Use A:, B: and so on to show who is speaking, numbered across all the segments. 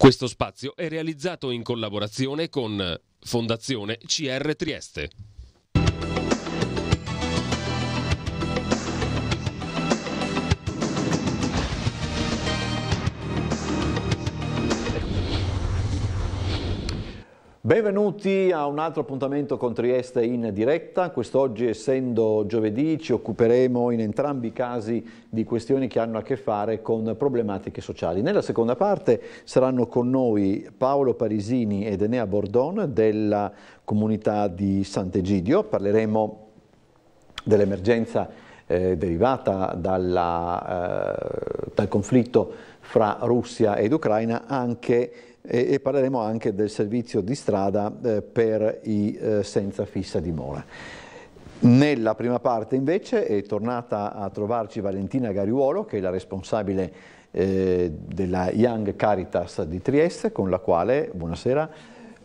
A: Questo spazio è realizzato in collaborazione con Fondazione CR Trieste.
B: Benvenuti a un altro appuntamento con Trieste in diretta. Quest'oggi, essendo giovedì, ci occuperemo in entrambi i casi di questioni che hanno a che fare con problematiche sociali. Nella seconda parte saranno con noi Paolo Parisini ed Enea Bordon della comunità di Sant'Egidio. Parleremo dell'emergenza eh, derivata dalla, eh, dal conflitto fra Russia ed Ucraina anche e, e parleremo anche del servizio di strada eh, per i eh, senza fissa dimora. Nella prima parte invece è tornata a trovarci Valentina Gariuolo che è la responsabile eh, della Young Caritas di Trieste con la quale, buonasera,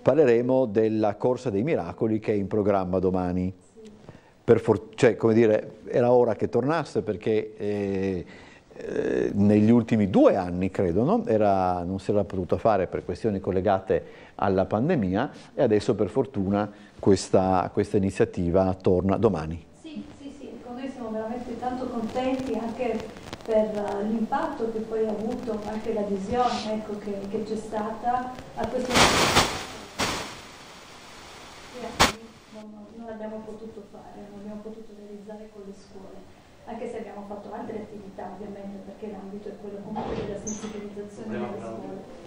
B: parleremo della Corsa dei Miracoli che è in programma domani. Per cioè, come dire, era ora che tornasse perché eh, eh, negli ultimi due anni, credo, no? Era, non si era potuto fare per questioni collegate alla pandemia e adesso per fortuna questa, questa iniziativa torna domani.
C: Sì, sì, sì, noi siamo veramente tanto contenti anche per eh, l'impatto che poi ha avuto anche l'adesione ecco, che, c'è stata a questo non, non abbiamo potuto fare, non l'abbiamo potuto realizzare con le scuole anche se abbiamo fatto altre attività ovviamente perché l'ambito è quello comunque della sensibilizzazione delle scuole.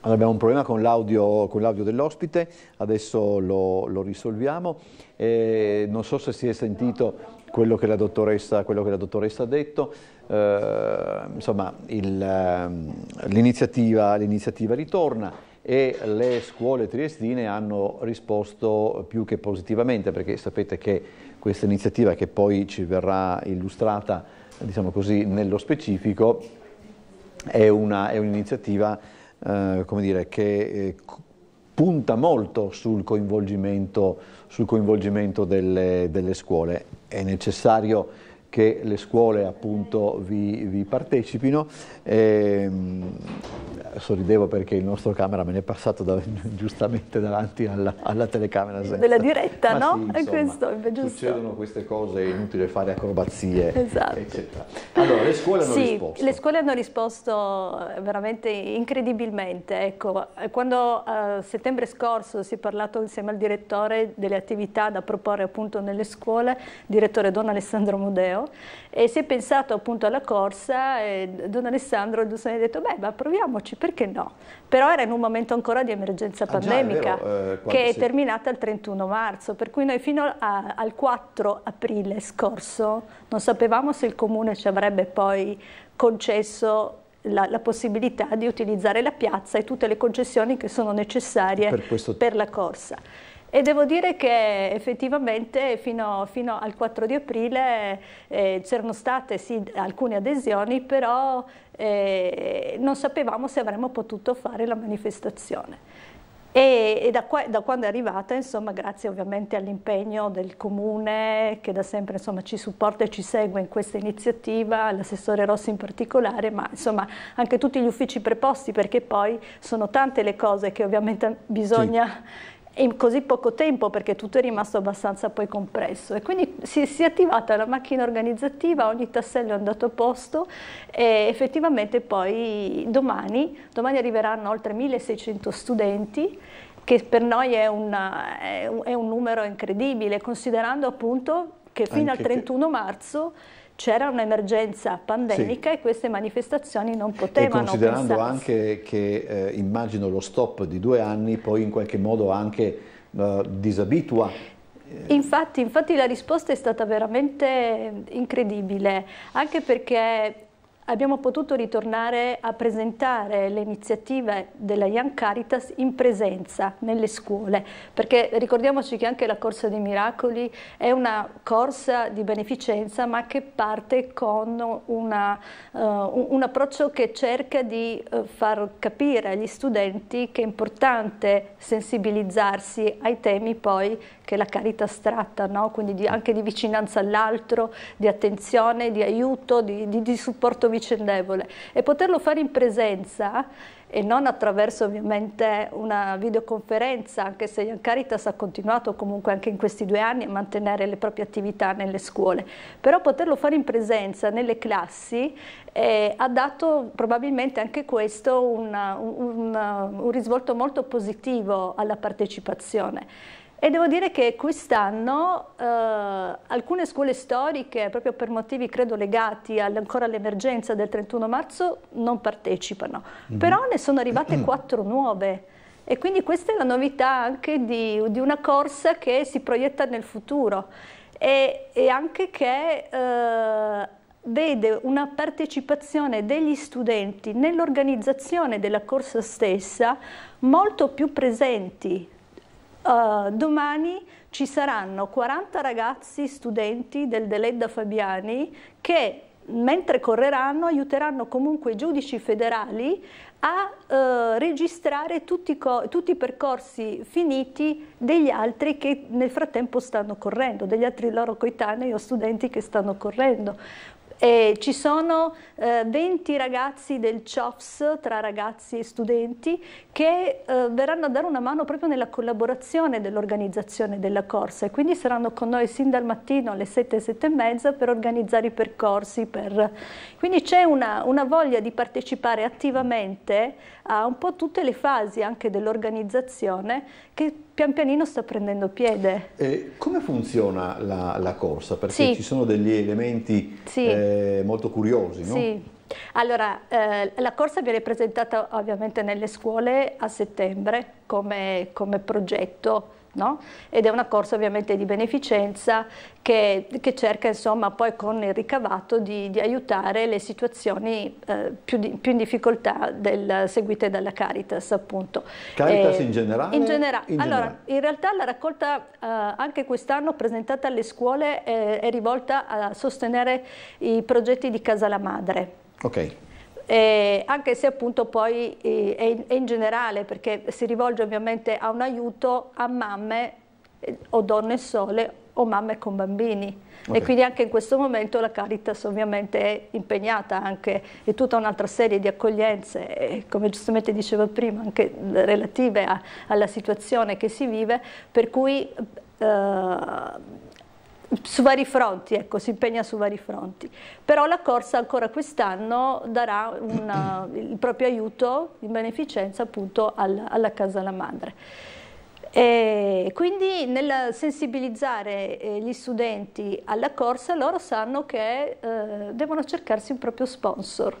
B: Allora abbiamo un problema con l'audio dell'ospite, adesso lo, lo risolviamo. Eh, non so se si è sentito quello che la dottoressa, che la dottoressa ha detto, eh, insomma ehm, l'iniziativa ritorna e le scuole triestine hanno risposto più che positivamente perché sapete che questa iniziativa che poi ci verrà illustrata diciamo così, nello specifico è, un'iniziativa un eh, che eh, punta molto sul coinvolgimento, sul coinvolgimento delle, delle, scuole. È necessario che le scuole appunto vi, vi partecipino. E, ehm, sorridevo perché il nostro cameraman è passato da, giustamente davanti alla, alla telecamera. Senza. Della
C: diretta, Ma no? Sì, insomma, questo, succedono
B: queste cose, è inutile fare acrobazie, esatto. eccetera. Allora, le scuole hanno sì, risposto. le
C: scuole hanno risposto eh, veramente incredibilmente. Ecco, eh, quando a eh, settembre scorso si è parlato insieme al direttore delle attività da proporre appunto nelle scuole, direttore Don Alessandro Modeo, e si è pensato appunto alla corsa e Don Alessandro Dusani ha detto beh ma proviamoci perché no? Però era in un momento ancora di emergenza ah, pandemica già, è vero, eh, che è terminata il 31 marzo per cui noi fino a, al 4 aprile scorso non sapevamo se il comune ci avrebbe poi concesso la, la, possibilità di utilizzare la piazza e tutte le concessioni che sono necessarie per, questo... per la corsa e devo dire che effettivamente fino, fino al 4 di aprile eh, c'erano state sì, alcune adesioni, però eh, non sapevamo se avremmo potuto fare la manifestazione. E, e da, qua, da, quando è arrivata, insomma, grazie ovviamente all'impegno del comune che da sempre insomma, ci supporta e ci segue in questa iniziativa, l'assessore Rossi in particolare, ma insomma, anche tutti gli uffici preposti perché poi sono tante le cose che ovviamente bisogna... Sì in così poco tempo perché tutto è rimasto abbastanza poi compresso e quindi si, si, è attivata la macchina organizzativa, ogni tassello è andato a posto e effettivamente poi domani, domani arriveranno oltre 1600 studenti che per noi è, una, è un numero incredibile considerando appunto che fino Anche al 31 che... marzo c'era un'emergenza pandemica sì. e queste manifestazioni non potevano... E considerando pensarsi.
B: anche che eh, immagino lo stop di due anni poi in qualche modo anche eh, disabitua
C: Infatti, infatti, la risposta è stata veramente eh, incredibile, anche perché abbiamo potuto ritornare a presentare le iniziative della Young Caritas in presenza nelle scuole, perché ricordiamoci che anche la Corsa dei Miracoli è una corsa di beneficenza ma che parte con una, uh, un approccio che cerca di eh, far capire agli studenti che è importante sensibilizzarsi ai temi poi che è la carità astratta, no? quindi di, anche di vicinanza all'altro, di attenzione, di aiuto, di, di, di supporto vicendevole. E poterlo fare in presenza e non attraverso ovviamente una videoconferenza, anche se Young Caritas ha continuato comunque anche in questi due anni a mantenere le proprie attività nelle scuole, però poterlo fare in presenza nelle classi eh, ha dato probabilmente anche questo una, un, un, un risvolto molto positivo alla partecipazione. E devo dire che quest'anno eh, alcune scuole storiche, proprio per motivi credo legati all ancora all'emergenza del 31 marzo, non partecipano. Mm. Però ne sono arrivate mm. quattro nuove. E quindi questa è la novità anche di, di una corsa che si proietta nel futuro e, e anche che eh, vede una partecipazione degli studenti nell'organizzazione della corsa stessa molto più presenti Uh, domani ci saranno 40 ragazzi studenti del Deledda Fabiani che mentre correranno aiuteranno comunque i giudici federali a eh, registrare tutti, tutti, i percorsi finiti degli altri che nel frattempo stanno correndo, degli altri loro coetanei o studenti che stanno correndo. E ci sono eh, 20 ragazzi del CHOFS, tra ragazzi e studenti, che eh, verranno a dare una mano proprio nella collaborazione dell'organizzazione della corsa e quindi saranno con noi sin dal mattino alle 7, 7 e mezza per organizzare i percorsi. Per... Quindi c'è una, una voglia di partecipare attivamente a un po' tutte le fasi anche dell'organizzazione che pian pianino sta prendendo piede.
B: Eh, come funziona la, la corsa? Perché sì. ci sono degli elementi sì. eh, molto curiosi, no? Sì.
C: Allora, eh, la corsa viene presentata ovviamente nelle scuole a settembre come, come progetto No? ed è una corsa ovviamente di beneficenza che, che cerca insomma, poi con il ricavato di, di aiutare le situazioni eh, più, di, più, in difficoltà del, seguite dalla Caritas appunto. Caritas eh, in generale? In, genera in allora, generale. in realtà la raccolta eh, anche quest'anno presentata alle scuole eh, è rivolta a sostenere i progetti di Casa la Madre. Okay eh, anche se appunto poi eh, è, in, è, in, generale perché si rivolge ovviamente a un aiuto a mamme eh, o donne sole o mamme con bambini okay. e quindi anche in questo momento la Caritas ovviamente è impegnata anche in tutta un'altra serie di accoglienze come giustamente dicevo prima anche relative a, alla situazione che si vive per cui eh, su vari fronti, ecco, si impegna su vari fronti. Però la corsa ancora quest'anno darà una, il proprio aiuto in beneficenza appunto alla, alla Casa Lamandre. E quindi nel sensibilizzare eh, gli studenti alla corsa loro sanno che eh, devono cercarsi un proprio sponsor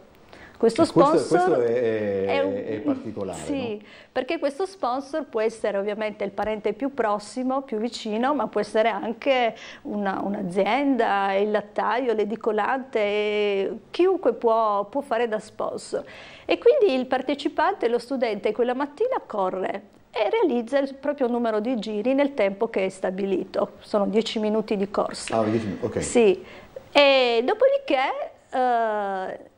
C: questo sponsor questo, questo è, è, un, è, particolare. Sì, no? perché questo sponsor può essere ovviamente il parente più prossimo, più vicino, ma può essere anche un'azienda, il lattaio, l'edicolante, chiunque può, può fare da sponsor. E quindi il partecipante, lo studente, quella mattina corre e realizza il proprio numero di giri nel tempo che è stabilito. Sono 10 minuti di corsa.
B: Ah, 10 minuti, ok.
C: Sì. E dopodiché... Eh,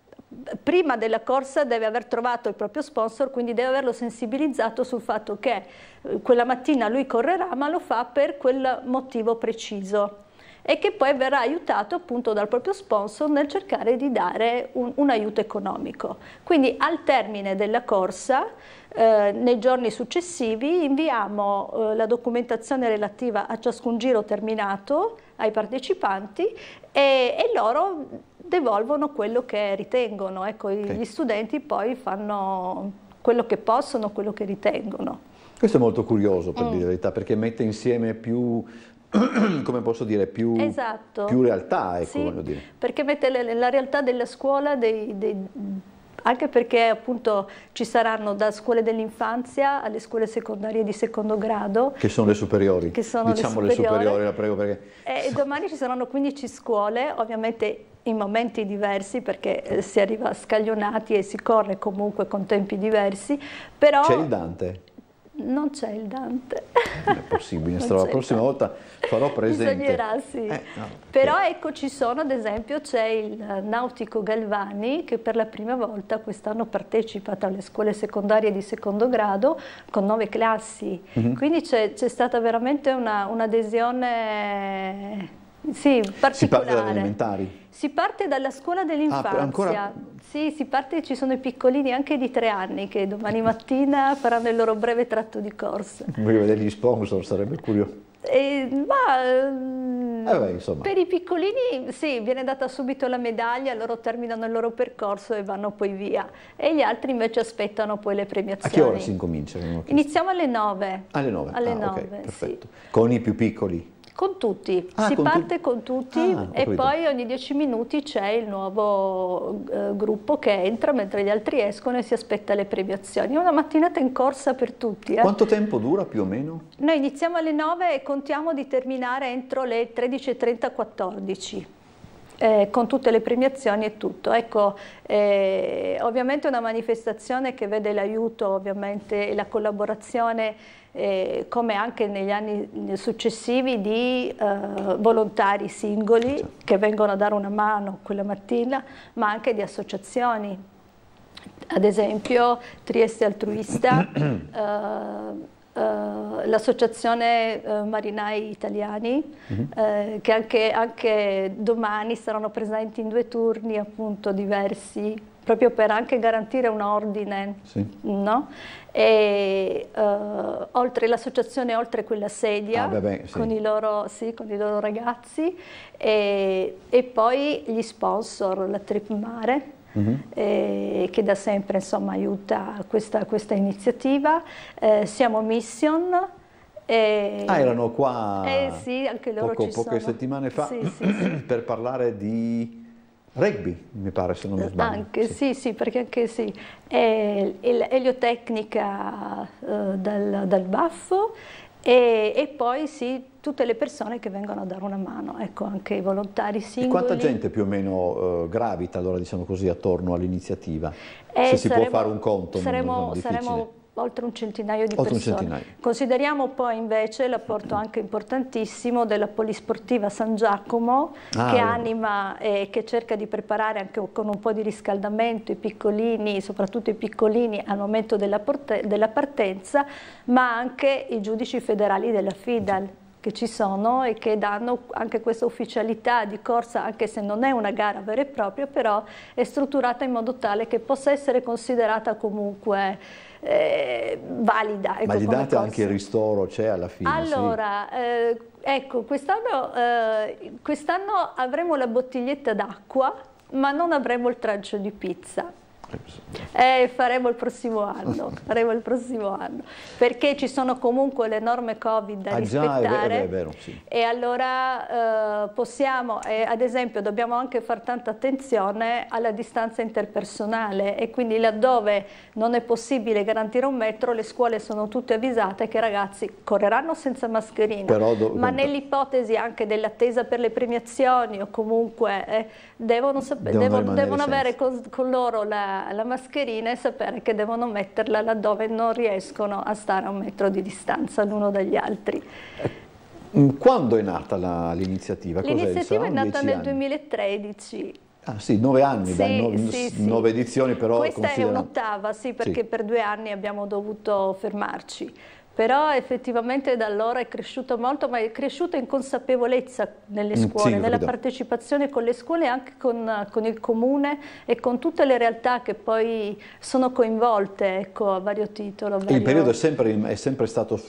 C: prima della corsa deve aver trovato il proprio sponsor, quindi deve averlo sensibilizzato sul fatto che eh, quella mattina lui correrà, ma lo fa per quel motivo preciso e che poi verrà aiutato appunto dal proprio sponsor nel cercare di dare un, un aiuto economico. Quindi al termine della corsa, eh, nei giorni successivi, inviamo eh, la documentazione relativa a ciascun giro terminato ai partecipanti e, e loro devolvono quello che ritengono. Ecco, okay. gli studenti poi fanno quello che possono, quello che ritengono.
B: Questo è molto curioso per mm. dire la verità, perché mette insieme più come posso dire, più,
C: esatto. più
B: realtà, ecco, sì,
C: Perché mette la, la realtà della scuola, dei, dei anche perché appunto ci saranno da scuole dell'infanzia alle scuole secondarie di secondo grado. Che
B: sono le superiori. Che sono diciamo le superiori, le superiori la prego perché...
C: Eh, e domani ci saranno 15 scuole, ovviamente in momenti diversi perché eh, si arriva scaglionati e si corre comunque con tempi diversi, C'è il Dante. Non c'è il Dante.
B: Non è possibile, la prossima volta farò presente. Bisognerà, sì. Eh, no.
C: Però ecco ci sono, ad esempio, c'è il Nautico Galvani che per la prima volta quest'anno partecipa alle scuole secondarie di secondo grado con nove classi. Mm -hmm. Quindi c'è stata veramente un'adesione... Un sì, particolare.
D: Si parla dalle
B: elementari.
C: Si parte dalla scuola dell'infanzia. Ah, ancora... Sì, si parte, ci sono i piccolini anche di tre anni che domani mattina faranno il loro breve tratto di corsa.
B: Voglio vedere gli sponsor, sarebbe curioso.
C: ma mm, eh beh, per i piccolini sì, viene data subito la medaglia, loro terminano il loro percorso e vanno poi via e gli altri invece aspettano poi le premiazioni. A che ora si incomincia? Iniziamo alle 9.
B: Alle 9? Alle ah, 9 okay, sì. Con i più piccoli?
C: Con tutti, ah, si con parte tu con tutti ah, e poi ogni 10 minuti c'è il nuovo eh, gruppo che entra mentre gli altri escono e si aspetta le premiazioni. È una mattinata in corsa per tutti. Eh. Quanto
B: tempo dura più o meno?
C: Noi iniziamo alle 9 e contiamo di terminare entro le 13.30-14 eh, con tutte le premiazioni e tutto. Ecco, eh, ovviamente è una manifestazione che vede l'aiuto, ovviamente la collaborazione, eh, come anche negli anni successivi, di eh, volontari singoli certo. che vengono a dare una mano quella mattina, ma anche di associazioni. Ad esempio Trieste Altruista, eh, eh, l'associazione eh, marinai italiani mm -hmm. che anche, anche domani saranno presenti in due turni appunto diversi proprio per anche garantire un ordine, sì. no? e, uh, oltre l'associazione oltre quella sedia ah, vabbè, sì. con, i loro, sì, con, i loro, ragazzi e, e poi gli sponsor, la Trip Mare Mm-hmm. Eh, che da sempre insomma, aiuta questa, questa iniziativa. Eh, siamo Mission. E... Ah, erano
B: qua eh,
C: sì, poco, poche settimane fa sì, sì,
B: per parlare di rugby, mi pare se non mi sbaglio.
C: Anche, sì, sì, perché anche sì. eliotecnica eh, dal, dal baffo e, e poi sì, tutte le persone che vengono a dare una mano, ecco, anche i volontari singoli. E quanta gente
B: più o meno eh, gravita, allora diciamo così, attorno all'iniziativa? Eh, Se si può fare un conto, saremo, diciamo saremo
C: oltre un centinaio di oltre persone. Centinaio. Consideriamo poi invece l'apporto anche importantissimo della Polisportiva San Giacomo ah, che allora. Ecco. anima e che cerca di preparare anche con un po' di riscaldamento i piccolini, soprattutto i piccolini al momento della, della partenza, ma anche i giudici federali della FIDAL che ci sono e che danno anche questa ufficialità di corsa, anche se non è una gara vera e propria, però è strutturata in modo tale che possa essere considerata comunque eh, valida. Ecco, Ma gli date
B: anche il ristoro, c'è alla fine? Allora,
C: sì. eh, ecco, quest'anno eh, quest avremo la bottiglietta d'acqua ma non avremo il trancio di pizza eh, faremo il prossimo anno, faremo il prossimo anno, perché ci sono comunque le norme Covid da ah, rispettare già, è vero, eh, è vero, sì. e allora eh, possiamo, eh, ad esempio dobbiamo anche fare tanta attenzione alla distanza interpersonale e quindi laddove non è possibile garantire un metro le scuole sono tutte avvisate che i ragazzi correranno senza mascherina, do, ma nell'ipotesi anche dell'attesa per le premiazioni o comunque eh, devono, devono, devono avere con, con loro la la, mascherina e sapere che devono metterla laddove non riescono a stare a un metro di distanza l'uno dagli altri. Eh,
B: mm, quando è nata l'iniziativa? L'iniziativa è nata nel
C: 2013.
B: Ah sì, nove anni, sì, beh, no, sì, nove edizioni però. Questa considera... è
C: un'ottava, sì, perché per due anni abbiamo dovuto fermarci però effettivamente da allora è cresciuto molto, ma è cresciuto in consapevolezza nelle mm, scuole, sì, nella partecipazione con le scuole e anche con, con, il comune e con tutte le realtà che poi sono coinvolte ecco, a vario titolo. vario... Il periodo è
B: sempre, è sempre stato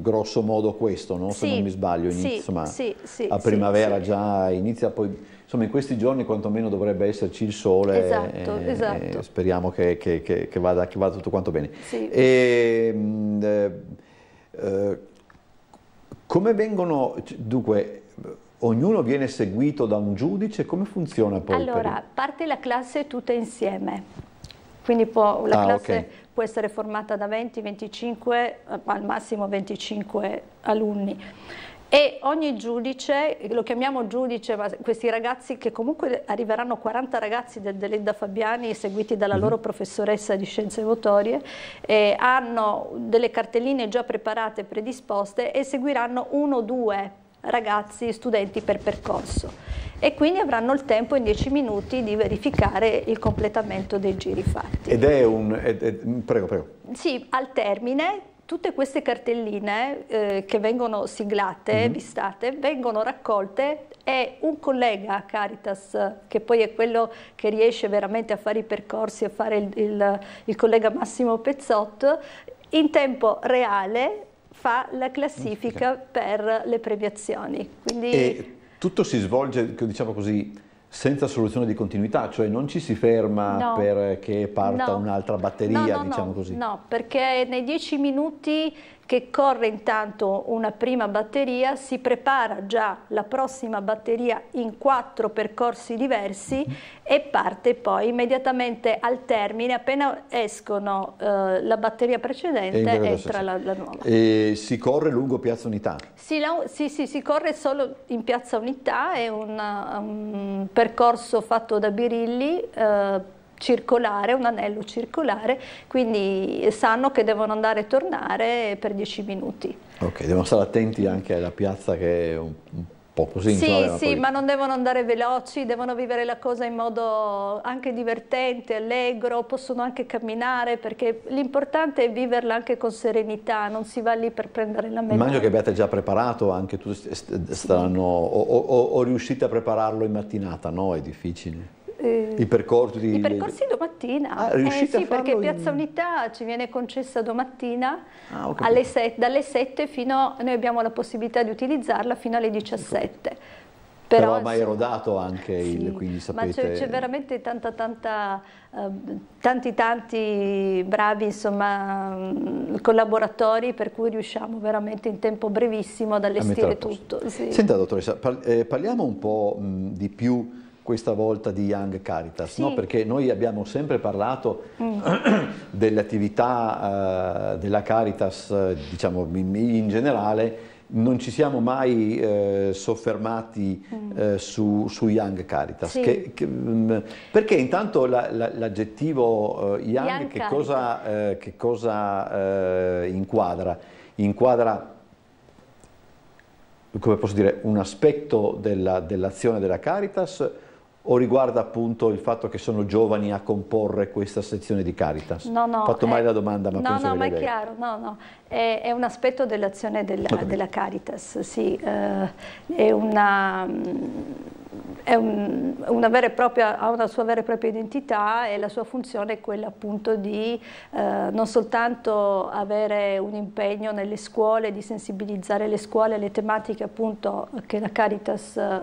B: grosso modo questo, no? se sì, non mi sbaglio, inizio, sì, insomma, a primavera già inizia poi... Insomma, in questi giorni quantomeno dovrebbe esserci il sole esatto, e, esatto. E speriamo che, che, che, vada, che, vada, tutto quanto bene. E, ehm, mh, eh, eh, come vengono, dunque, ognuno viene seguito da un giudice, come funziona poi? Allora,
C: parte la classe tutta insieme, quindi può, la ah, classe okay. può essere formata da 20, 25, eh, al massimo 25 alunni e ogni giudice, lo chiamiamo giudice, ma questi ragazzi che comunque arriveranno 40 ragazzi del Delenda Fabiani seguiti dalla mhm. loro professoressa di scienze motorie, eh, hanno delle cartelline già preparate, predisposte e seguiranno uno o due ragazzi, studenti per percorso e quindi avranno il tempo in 10 minuti di verificare il completamento dei giri fatti.
B: Ed è un... Ed, ed, prego, prego.
C: Sì, al termine Tutte queste cartelline eh, che vengono siglate, mm -hmm. vistate, vengono raccolte e un collega a Caritas, che poi è quello che riesce veramente a fare i percorsi, a fare il, il, il collega Massimo Pezzotto, in tempo reale fa la classifica okay. per le premiazioni. Quindi...
B: tutto si svolge, diciamo così, senza soluzione di continuità, cioè non ci si ferma no, perché parta no, un'altra batteria, no, diciamo così.
C: No, perché nei dieci minuti che corre intanto una prima batteria, si prepara già la prossima batteria in quattro percorsi diversi mm-hmm. e parte poi immediatamente al termine, appena escono eh, la batteria precedente entra la, la, nuova.
B: E si corre lungo Piazza Unità?
C: Si, la, sì, sì, si corre solo in Piazza Unità, è una, un percorso fatto da Birilli eh, circolare, un anello circolare, quindi sanno che devono andare e tornare per 10 minuti.
B: Ok, devono stare attenti anche alla piazza che è un po' così. Sì, insomma, cioè, sì, poi... ma
C: non devono andare veloci, devono vivere la cosa in modo anche divertente, allegro, possono anche camminare perché l'importante è viverla anche con serenità, non si va lì per prendere la medaglia. Immagino che
B: abbiate già preparato, anche tu staranno, sì. o, o, o riuscite a prepararlo in mattinata, no? È difficile eh, i percorsi? Di... I percorsi
C: domattina, ah, eh, sì, perché in... Piazza Unità ci viene concessa domattina ah, alle set, dalle 7 fino, noi abbiamo la possibilità di utilizzarla fino alle 17.
B: Però, Però mai rodato anche sì, il,
A: quindi sapete... Ma c'è
C: veramente tanta, tanta, eh, tanti, tanti bravi, insomma, mm, collaboratori per cui riusciamo veramente in tempo brevissimo ad allestire tutto. Sì. Senta,
B: dottoressa, eh, parliamo un po' mm, di più questa volta di Young Caritas, sì. no? perché noi abbiamo sempre parlato mm. delle attività eh, della Caritas, eh, diciamo, in, in, generale, non ci siamo mai eh, soffermati mm. eh, su, su, Young Caritas. Sì. Che, che, mm, perché intanto l'aggettivo la, la, eh, Young, young che, cosa, eh, che cosa, inquadra? Inquadra come posso dire, un aspetto dell'azione della Caritas o riguarda appunto il fatto che sono giovani a comporre questa sezione di Caritas? No,
C: no. Ho fatto eh, male la
B: domanda, ma no, penso no, che No, ma è lei. chiaro,
C: no, no. È, è un aspetto dell'azione della, della, Caritas, sì. Eh, è una... Mh, mm, una propria, ha una sua vera e propria identità e la sua funzione è quella appunto di eh, non soltanto avere un impegno nelle scuole, di sensibilizzare le scuole alle tematiche appunto che la Caritas eh,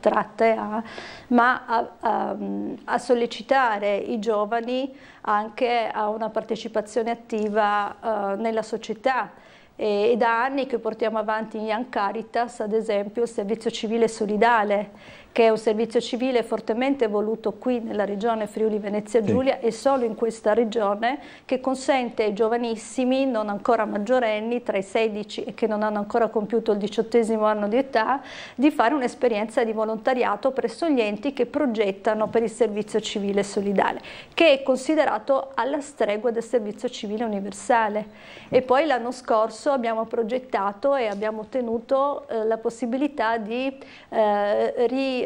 C: tratta e ha, ma a, a, a sollecitare i giovani anche a una partecipazione attiva eh, nella società e da anni che portiamo avanti in Young Caritas, ad esempio, il servizio civile solidale che è un servizio civile fortemente voluto qui nella regione Friuli Venezia Giulia sì. e solo in questa regione che consente ai giovanissimi non ancora maggiorenni tra i 16 e che non hanno ancora compiuto il diciottesimo anno di età di fare un'esperienza di volontariato presso gli enti che progettano per il servizio civile solidale che è considerato alla stregua del servizio civile universale e poi l'anno scorso abbiamo progettato e abbiamo ottenuto eh, la possibilità di eh, ri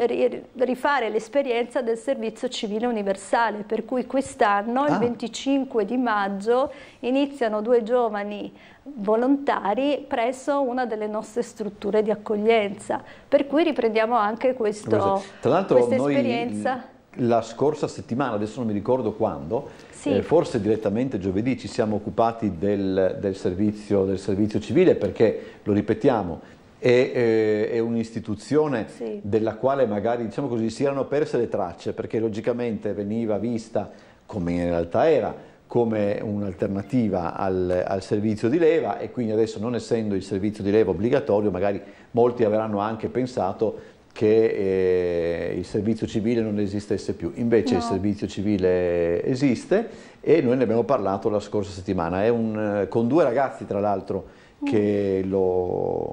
C: rifare l'esperienza del servizio civile universale, per cui quest'anno, ah. il 25 di maggio, iniziano due giovani volontari presso una delle nostre strutture di accoglienza, per cui riprendiamo anche questo, questa esperienza.
B: La scorsa settimana, adesso non mi ricordo quando, sì. eh, forse direttamente giovedì ci siamo occupati del, del, servizio, del servizio civile perché, lo ripetiamo, e eh, è un'istituzione sì. della quale magari diciamo così, si erano perse le tracce perché logicamente veniva vista come in realtà era come un'alternativa al, al, servizio di leva e quindi adesso non essendo il servizio di leva obbligatorio magari molti avranno anche pensato che eh, il servizio civile non esistesse più, invece no. il servizio civile esiste e noi ne abbiamo parlato la scorsa settimana, un, eh, con due ragazzi tra l'altro che lo,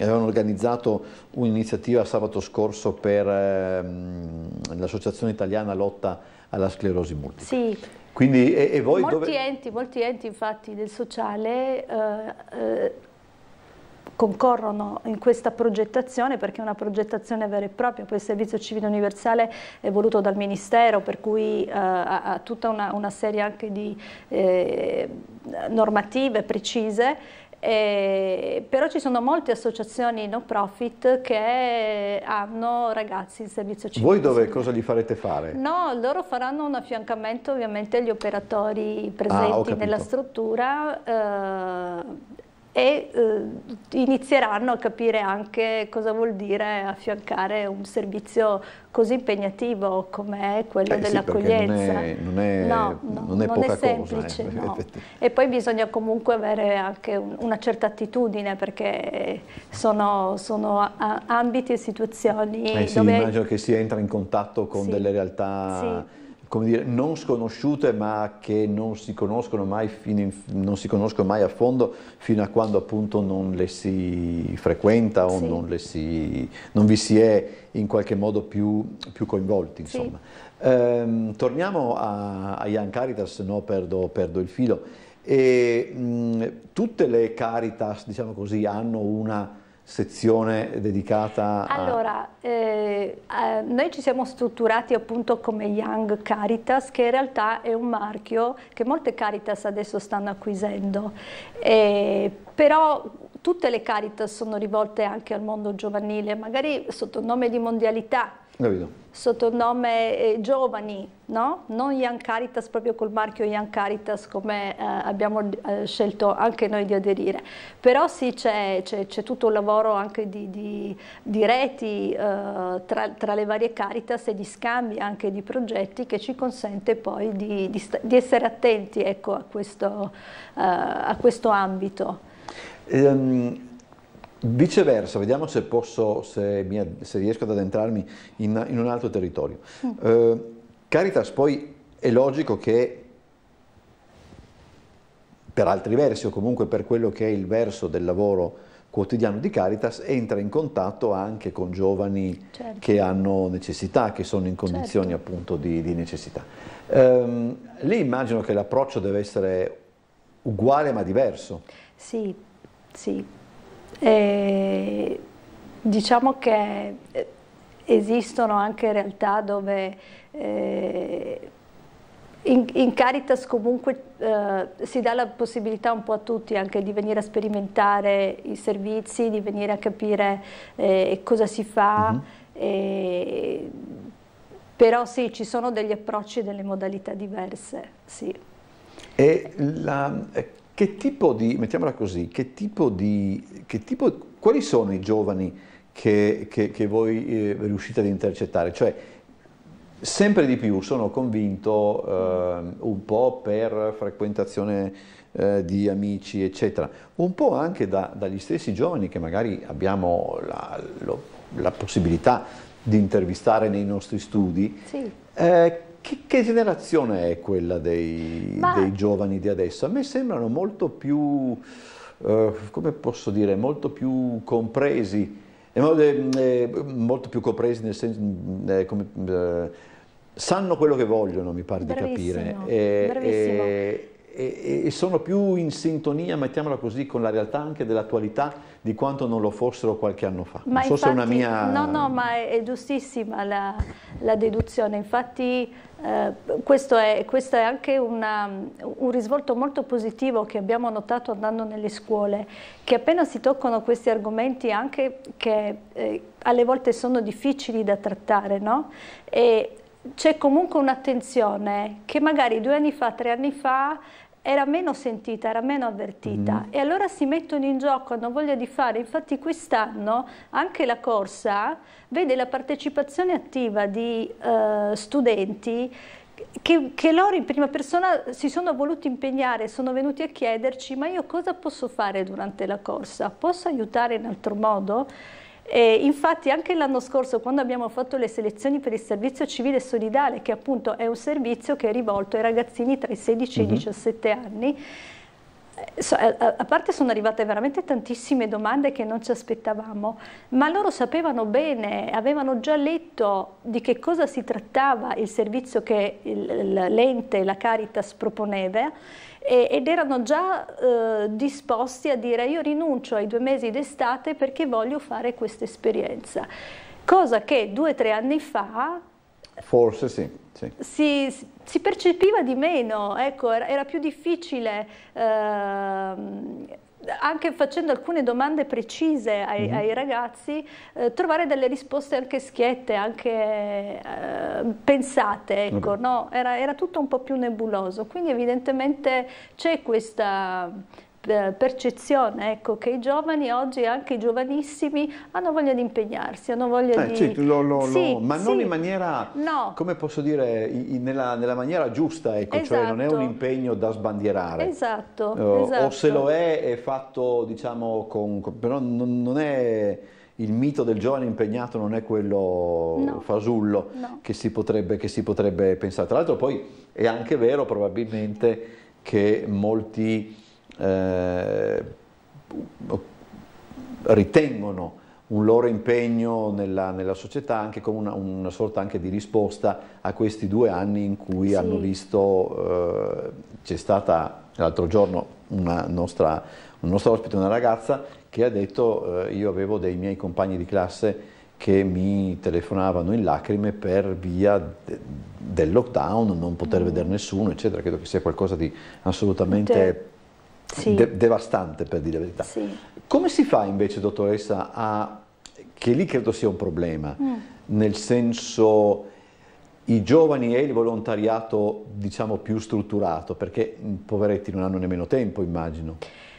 B: avevano organizzato un'iniziativa sabato scorso per ehm, l'Associazione Italiana Lotta alla Sclerosi Multipla. Sì. Quindi, e, e molti, dove...
C: enti, molti, enti, infatti del sociale eh, eh, concorrono in questa progettazione perché è una progettazione vera e propria, poi il servizio civile universale è voluto dal Ministero per cui eh, ha, ha, tutta una, una, serie anche di eh, normative precise eh, però ci sono molte associazioni no profit che hanno ragazzi in servizio civile. Voi dove, cosa
B: gli farete fare?
C: No, loro faranno un affiancamento ovviamente agli operatori ah, presenti ah, nella struttura eh, e eh, inizieranno a capire anche cosa vuol dire affiancare un servizio così impegnativo come è quello eh, dell'accoglienza. Sì,
B: non, è, non, è, no, non, è non è semplice. Cosa, eh. no.
C: E poi bisogna comunque avere anche un, una certa attitudine perché sono, sono ambiti e situazioni eh sì, dove... Immagino
B: che si entra in contatto con sì. delle realtà... Sì come dire, non sconosciute ma che non si, conoscono mai in, non si conoscono mai a fondo fino a quando appunto non le si frequenta o sì. non, si, non, vi si è in qualche modo più, più coinvolti. Sì. Ehm, torniamo a, a Ian Caritas, se no perdo, perdo il filo. E, mh, tutte le Caritas, diciamo così, hanno una sezione dedicata a... Allora,
C: eh, eh, noi ci siamo strutturati appunto come Young Caritas, che in realtà è un marchio che molte Caritas adesso stanno acquisendo, eh, però tutte le Caritas sono rivolte anche al mondo giovanile, magari sotto il nome di mondialità, Capito. Sotto il nome eh, Giovani, no? Non Ian Caritas, proprio col marchio Ian Caritas come eh, abbiamo eh, scelto anche noi di aderire. Però sì, c'è, tutto un lavoro anche di, di, di reti eh, tra, tra, le varie Caritas e di scambi anche di progetti che ci consente poi di, di essere attenti ecco, a, questo, eh, a, questo, ambito.
B: Um Viceversa, vediamo se, posso, se, mi, se riesco ad addentrarmi in, in, un altro territorio. Mm. Eh, Caritas poi è logico che per altri versi o comunque per quello che è il verso del lavoro quotidiano di Caritas entra in contatto anche con giovani certo. che hanno necessità, che sono in condizioni certo. appunto di, di necessità. Ehm, lì immagino che l'approccio deve essere uguale ma diverso.
C: Sì, sì, e diciamo che eh, esistono anche realtà dove eh, in, in, Caritas comunque eh, si dà la possibilità un po' a tutti anche di venire a sperimentare i servizi, di venire a capire eh, cosa si fa, mm -hmm. e, però sì, ci sono degli approcci e delle modalità diverse. Sì.
A: E
B: la, eh, che tipo di, mettiamola così, che tipo di tipo, quali sono i giovani che, che, che voi eh, riuscite ad intercettare? Cioè, sempre di più sono convinto eh, un po' per frequentazione eh, di amici eccetera un po' anche da, dagli stessi giovani che magari abbiamo la, lo, la, possibilità di intervistare nei nostri studi sì. eh, che, che, generazione è quella dei, dei, giovani di adesso? A me sembrano molto più eh, come posso dire, molto più compresi, eh, eh, eh molto più compresi nel senso, mm, eh, come, sanno quello che vogliono, mi pare bravissimo, di capire. E, bravissimo. E, e, e, sono più in sintonia, mettiamola così, con la realtà anche dell'attualità di quanto non lo fossero qualche anno fa. Ma non so infatti, se è una mia... No, no,
C: ma è, è giustissima la, la, deduzione. Infatti eh, questo, è, questo, è, anche una, un risvolto molto positivo che abbiamo notato andando nelle scuole, che appena si toccano questi argomenti anche che eh, alle volte sono difficili da trattare, no? E, c'è comunque un'attenzione che magari due anni fa, tre anni fa era meno sentita, era meno avvertita mm. e allora si mettono in gioco, hanno voglia di fare, infatti quest'anno anche la corsa vede la partecipazione attiva di eh, studenti che, che, loro in prima persona si sono voluti impegnare, sono venuti a chiederci ma io cosa posso fare durante la corsa? Posso aiutare in altro modo? E infatti anche l'anno scorso quando abbiamo fatto le selezioni per il servizio civile solidale, che appunto è un servizio che è rivolto ai ragazzini tra i 16 e i 17 mhm. anni, eh, a parte sono arrivate veramente tantissime domande che non ci aspettavamo, ma loro sapevano bene, avevano già letto di che cosa si trattava il servizio che l'ente, la Caritas proponeva e, ed erano già eh, disposti a dire io rinuncio ai due mesi d'estate perché voglio fare questa esperienza. Cosa che due o tre anni fa
B: Forse sì. sì.
C: Si, si, percepiva di meno, ecco, era, era, più difficile eh, anche facendo alcune domande precise ai, mm -hmm. ai ragazzi, eh, trovare delle risposte anche schiette, anche eh, pensate, ecco, no? era, era tutto un po' più nebuloso. Quindi evidentemente c'è questa eh, percezione ecco, che i giovani oggi, anche i giovanissimi, hanno voglia di impegnarsi, hanno voglia eh, di... Sì, lo, lo, sì, lo. ma sì. non in maniera, no.
B: come posso dire, in, nella, nella, maniera giusta, ecco, esatto. cioè non è un esatto. impegno da sbandierare.
C: Esatto, uh, esatto. O se lo è,
B: è fatto, diciamo, con, con, però non, non è il mito del giovane impegnato non è quello no, fasullo no. Che, si potrebbe, che, si potrebbe, pensare. Tra l'altro poi è anche vero probabilmente che molti eh, ritengono un loro impegno nella, nella società anche come una, una, sorta anche di risposta a questi due anni in cui sì. hanno visto, eh, c'è stata l'altro giorno una nostra, un nostro ospite, una ragazza che ha detto eh, io avevo dei miei compagni di classe che mi telefonavano in lacrime per via de, del lockdown, non poter mm. vedere nessuno, eccetera. Credo che sia qualcosa di assolutamente certo sì. de devastante per dire la verità. Sì. Come si fa invece, dottoressa, a... che lì credo sia un problema, mm. nel senso i giovani e il volontariato diciamo più strutturato, perché mm, poveretti non hanno nemmeno tempo immagino.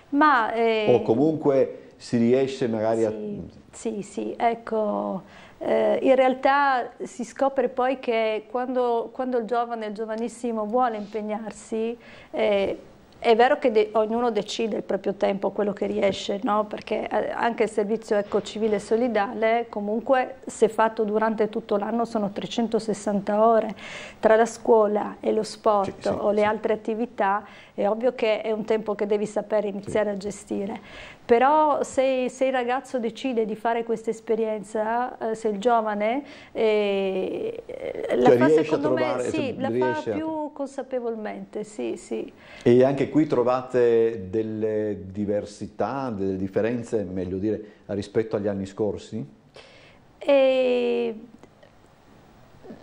C: Ma, eh... O
B: comunque si riesce magari sì,
C: a... Sì, sì, ecco, eh, in realtà si scopre poi che quando, quando, il giovane, il giovanissimo vuole impegnarsi, eh, è vero che de ognuno decide il proprio tempo, quello che riesce, no? perché eh, anche il servizio ecco civile solidale comunque se fatto durante tutto l'anno sono 360 ore, tra la scuola e lo sport sì, sì, o le sì. altre attività è ovvio che è un tempo che devi sapere iniziare a gestire però se, se, il ragazzo decide di fare questa esperienza, eh, se il giovane eh, eh cioè, la fa secondo me sì, la fa più a... consapevolmente, sì, sì.
B: E anche qui trovate delle diversità, delle differenze, meglio dire, rispetto agli anni scorsi?
C: E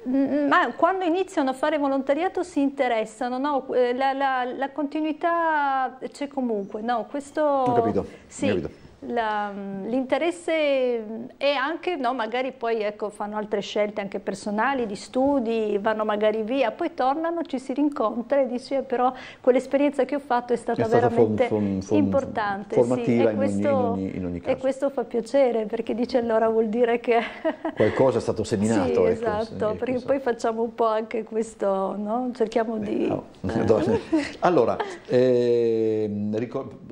C: Mm, ma quando iniziano a fare volontariato si interessano, no? Eh, la, la, la continuità c'è comunque. No? Questo... Ho capito, sì. Ho capito. Mm, l'interesse mm, è anche, no, magari poi ecco, fanno altre scelte anche personali, di studi, vanno magari via, poi tornano, ci si rincontra e dici eh, però quell'esperienza che ho fatto è stata, è stata veramente form, form, importante. Formativa sì, e, questo, in ogni, in ogni, in ogni e, questo, fa piacere perché dice allora vuol dire che...
B: Qualcosa è stato seminato. Sì, ecco, esatto,
C: perché questo. poi facciamo un po' anche questo, no? cerchiamo di... No.
B: allora, eh,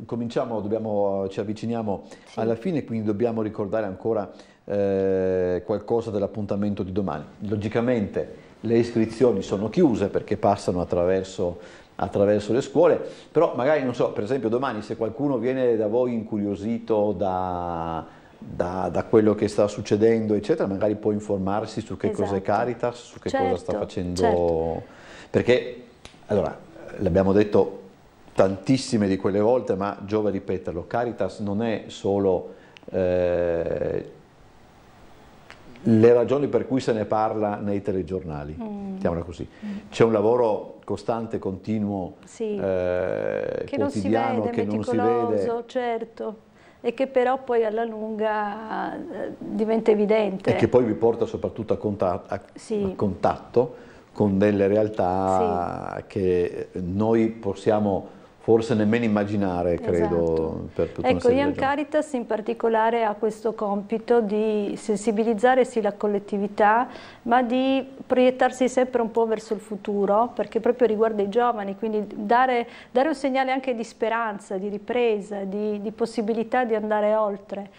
B: cominciamo, dobbiamo, ci avviciniamo sì. alla fine, quindi dobbiamo ricordare ancora eh, qualcosa dell'appuntamento di domani. Logicamente le iscrizioni sono chiuse perché passano attraverso, attraverso le scuole, però magari, non so, per esempio domani se qualcuno viene da voi incuriosito da... Da, da, quello che sta succedendo, eccetera, magari può informarsi su che esatto. cos'è Caritas, su che certo, cosa sta certo, facendo. Certo. Perché, allora, l'abbiamo detto tantissime di quelle volte, ma giova ripeterlo, Caritas non è solo eh, le ragioni per cui se ne parla nei telegiornali, mm. così. Mm. C'è un lavoro costante, continuo, sì. eh, che quotidiano, non vede, che non si vede.
C: certo e che però poi alla lunga eh, diventa evidente. E che poi
B: vi porta soprattutto a, contatto, a, sì. a contatto con delle realtà sì. che noi possiamo forse nemmeno immaginare, credo. Esatto. Per tutta ecco, Ian
C: Caritas in particolare ha questo compito di sensibilizzare sì la collettività, ma di proiettarsi sempre un po' verso il futuro, perché proprio riguarda i giovani, quindi dare, dare un segnale anche di speranza, di ripresa, di, di possibilità di andare oltre.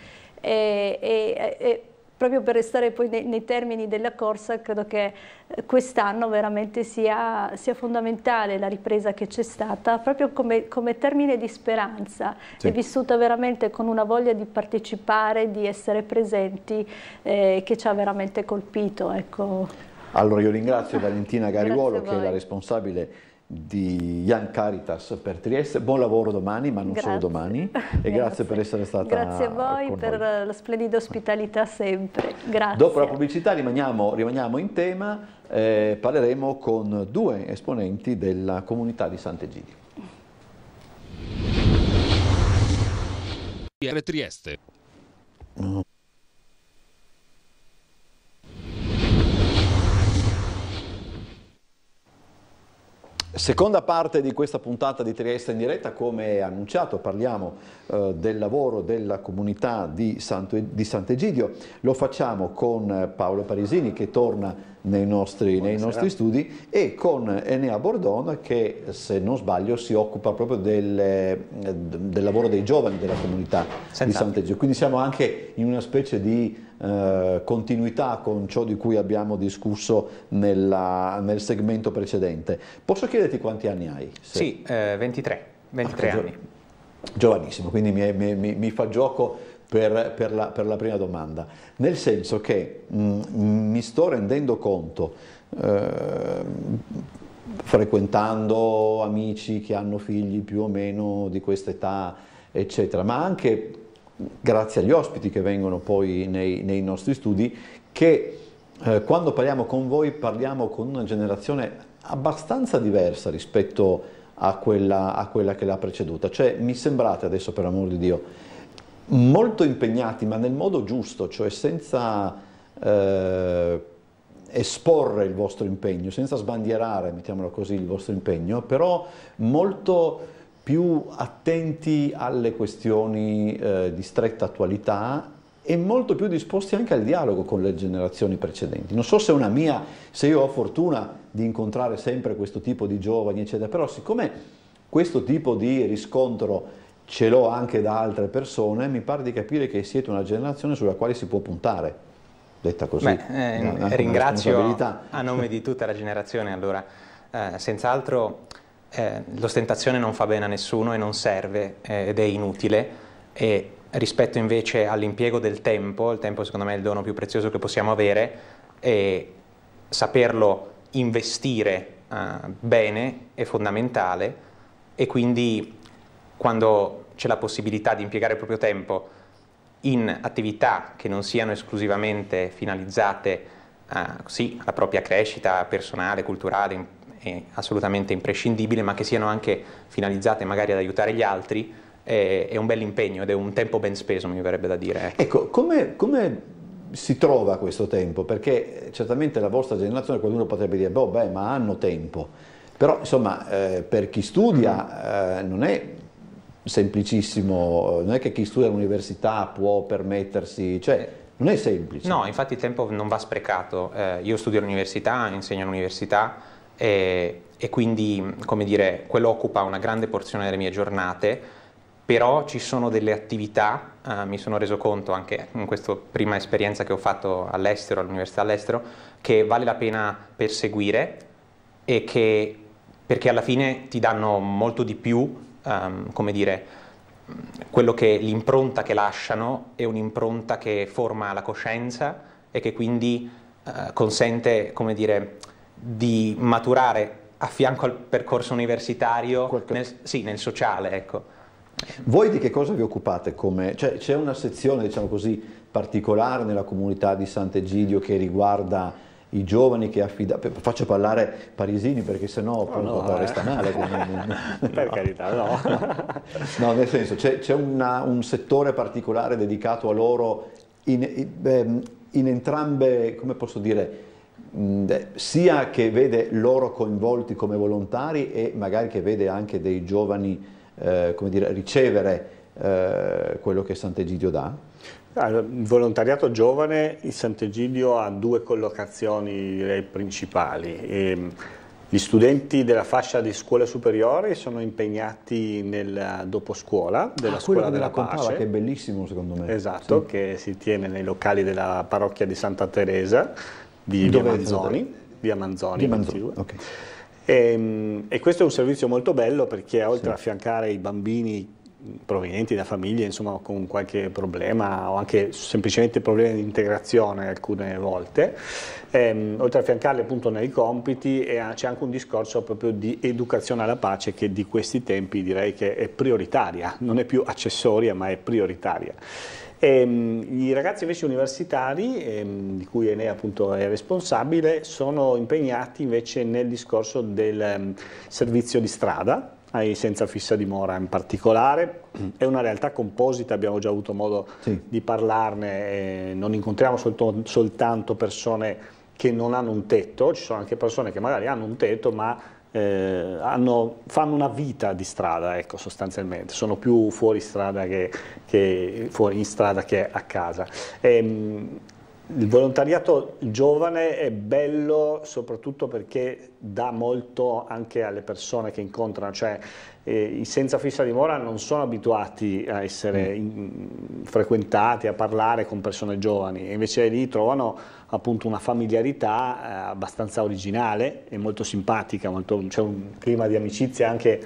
C: E, e, e, proprio per restare poi nei, nei, termini della corsa, credo che eh, quest'anno veramente sia, sia, fondamentale la ripresa che c'è stata, proprio come, come termine di speranza, sì. è vissuta veramente con una voglia di partecipare, di essere presenti, eh, che ci ha veramente colpito. Ecco.
B: Allora io ringrazio Valentina Gariuolo che è la responsabile di Jan Caritas per Trieste. Buon lavoro domani, ma non grazie. solo domani. E grazie. grazie. per essere stata Grazie a voi per
C: voi. la splendida ospitalità sempre. Grazie. Dopo la
B: pubblicità rimaniamo, rimaniamo in tema, eh, parleremo con due esponenti della comunità di Sant'Egidio.
A: Trieste. Mm.
B: Seconda parte di questa puntata di Trieste in diretta, come annunciato parliamo eh, del lavoro della comunità di, Santo, di Sant'Egidio, lo facciamo con Paolo Parisini che torna nei nostri, nei nostri, studi e con Enea Bordone che se non sbaglio si occupa proprio del, del lavoro dei giovani della comunità Senza. di Sant'Egidio, quindi siamo anche in una specie di eh, continuità con ciò di cui abbiamo discusso nella, nel segmento precedente. Posso chiederti quanti anni hai? Se...
D: Sì, eh, 23,
B: 23 ah, anni. Gio... Giovanissimo, quindi mi, mi, mi fa gioco per, per, la, per, la, prima domanda, nel senso che mh, mm, mi sto rendendo conto, eh, frequentando amici che hanno figli più o meno di questa età, eccetera, ma anche grazie agli ospiti che vengono poi nei, nei nostri studi, che eh, quando parliamo con voi parliamo con una generazione abbastanza diversa rispetto a quella, a quella che l'ha preceduta. Cioè mi sembrate adesso per amor di Dio molto impegnati ma nel modo giusto, cioè senza eh, esporre il vostro impegno, senza sbandierare, mettiamolo così, il vostro impegno, però molto più attenti alle questioni eh, di stretta attualità e molto più disposti anche al dialogo con le generazioni precedenti. Non so se è una mia, se io ho fortuna di incontrare sempre questo tipo di giovani, eccetera, però siccome questo tipo di riscontro ce l'ho anche da altre persone, mi pare di capire che siete una generazione sulla quale si può puntare. Detta così. Beh, eh, ringrazio a nome
D: di tutta la generazione, allora, eh, senz'altro eh, l'ostentazione non fa bene a nessuno e non serve eh, ed è inutile e rispetto invece all'impiego del tempo, il tempo secondo me è il dono più prezioso che possiamo avere e saperlo investire eh, bene è fondamentale e quindi quando c'è la possibilità di impiegare il proprio tempo in attività che non siano esclusivamente finalizzate eh, sì, alla propria crescita personale, culturale, è assolutamente imprescindibile, ma che siano anche finalizzate magari ad aiutare gli altri, è, è un bel impegno ed è un tempo ben speso, mi verrebbe da dire. Ecco,
B: ecco come, come si trova questo tempo? Perché eh, certamente la vostra generazione qualcuno potrebbe dire, boh, beh, ma hanno tempo. Però insomma, eh, per chi studia eh, non è semplicissimo, non è che chi studia all'università può permettersi,
D: cioè non è semplice. No, infatti il tempo non va sprecato. Eh, io studio all'università, insegno all'università, e, eh, e quindi, come dire, quello occupa una grande porzione delle mie giornate però ci sono delle attività, eh, mi sono reso conto anche in questa prima esperienza che ho fatto all'estero, all'università all'estero, che vale la pena perseguire e che, perché alla fine ti danno molto di più, um, come dire, quello che, l'impronta che lasciano è un'impronta che forma la coscienza e che quindi uh, consente, come dire, di maturare a fianco al percorso universitario, Qualche... nel, sì, nel sociale, ecco.
B: Voi di che cosa vi occupate? Come... Cioè, c'è una sezione, diciamo così, particolare nella comunità di Sant'Egidio che riguarda i giovani che affidano, faccio parlare Parisini perché sennò oh, no, no, no, eh. resta male. no.
D: carità, no.
B: no, nel senso, c'è, un settore particolare dedicato a loro in, in, ehm, in entrambe, come posso dire, eh, sia che vede loro coinvolti come volontari e magari che vede anche dei giovani
A: eh, dire, ricevere eh, quello che Sant'Egidio dà? Ah, il volontariato giovane, il Sant'Egidio ha due collocazioni direi, principali. E, ehm, gli studenti della fascia di scuola superiore sono impegnati nel doposcuola della ah, scuola della, della Compala, pace che è
B: bellissimo secondo
A: me. Esatto, sì. che si tiene nei locali della parrocchia di Santa Teresa di, via Manzoni. Via Manzoni, di Manzoni. Okay. E, ehm, e, questo è un servizio molto bello perché oltre sì. a affiancare i bambini provenienti da famiglie insomma, con qualche problema o anche semplicemente problemi di integrazione alcune volte, ehm, oltre a affiancarli appunto nei compiti c'è anche un discorso proprio di educazione alla pace che di questi tempi direi che è prioritaria, non è più accessoria ma è prioritaria. Ehm, I ragazzi invece universitari, ehm, di cui Enea appunto è responsabile, sono impegnati invece nel discorso del ehm, servizio di strada, ai senza fissa dimora in particolare, è una realtà composita, abbiamo già avuto modo sì. di parlarne, eh, non incontriamo soltanto, soltanto persone che non hanno un tetto, ci sono anche persone che magari hanno un tetto ma eh, hanno, fanno una vita di strada, ecco, sostanzialmente, sono più fuori, strada che, che fuori in strada che a casa. E, ehm, il volontariato giovane è bello soprattutto perché dà molto anche alle persone che incontrano, cioè eh, i senza fissa dimora non sono abituati a essere mm. in, frequentati, a parlare con persone giovani, e invece lì trovano appunto una familiarità eh, abbastanza originale e molto simpatica, c'è un clima di amicizia anche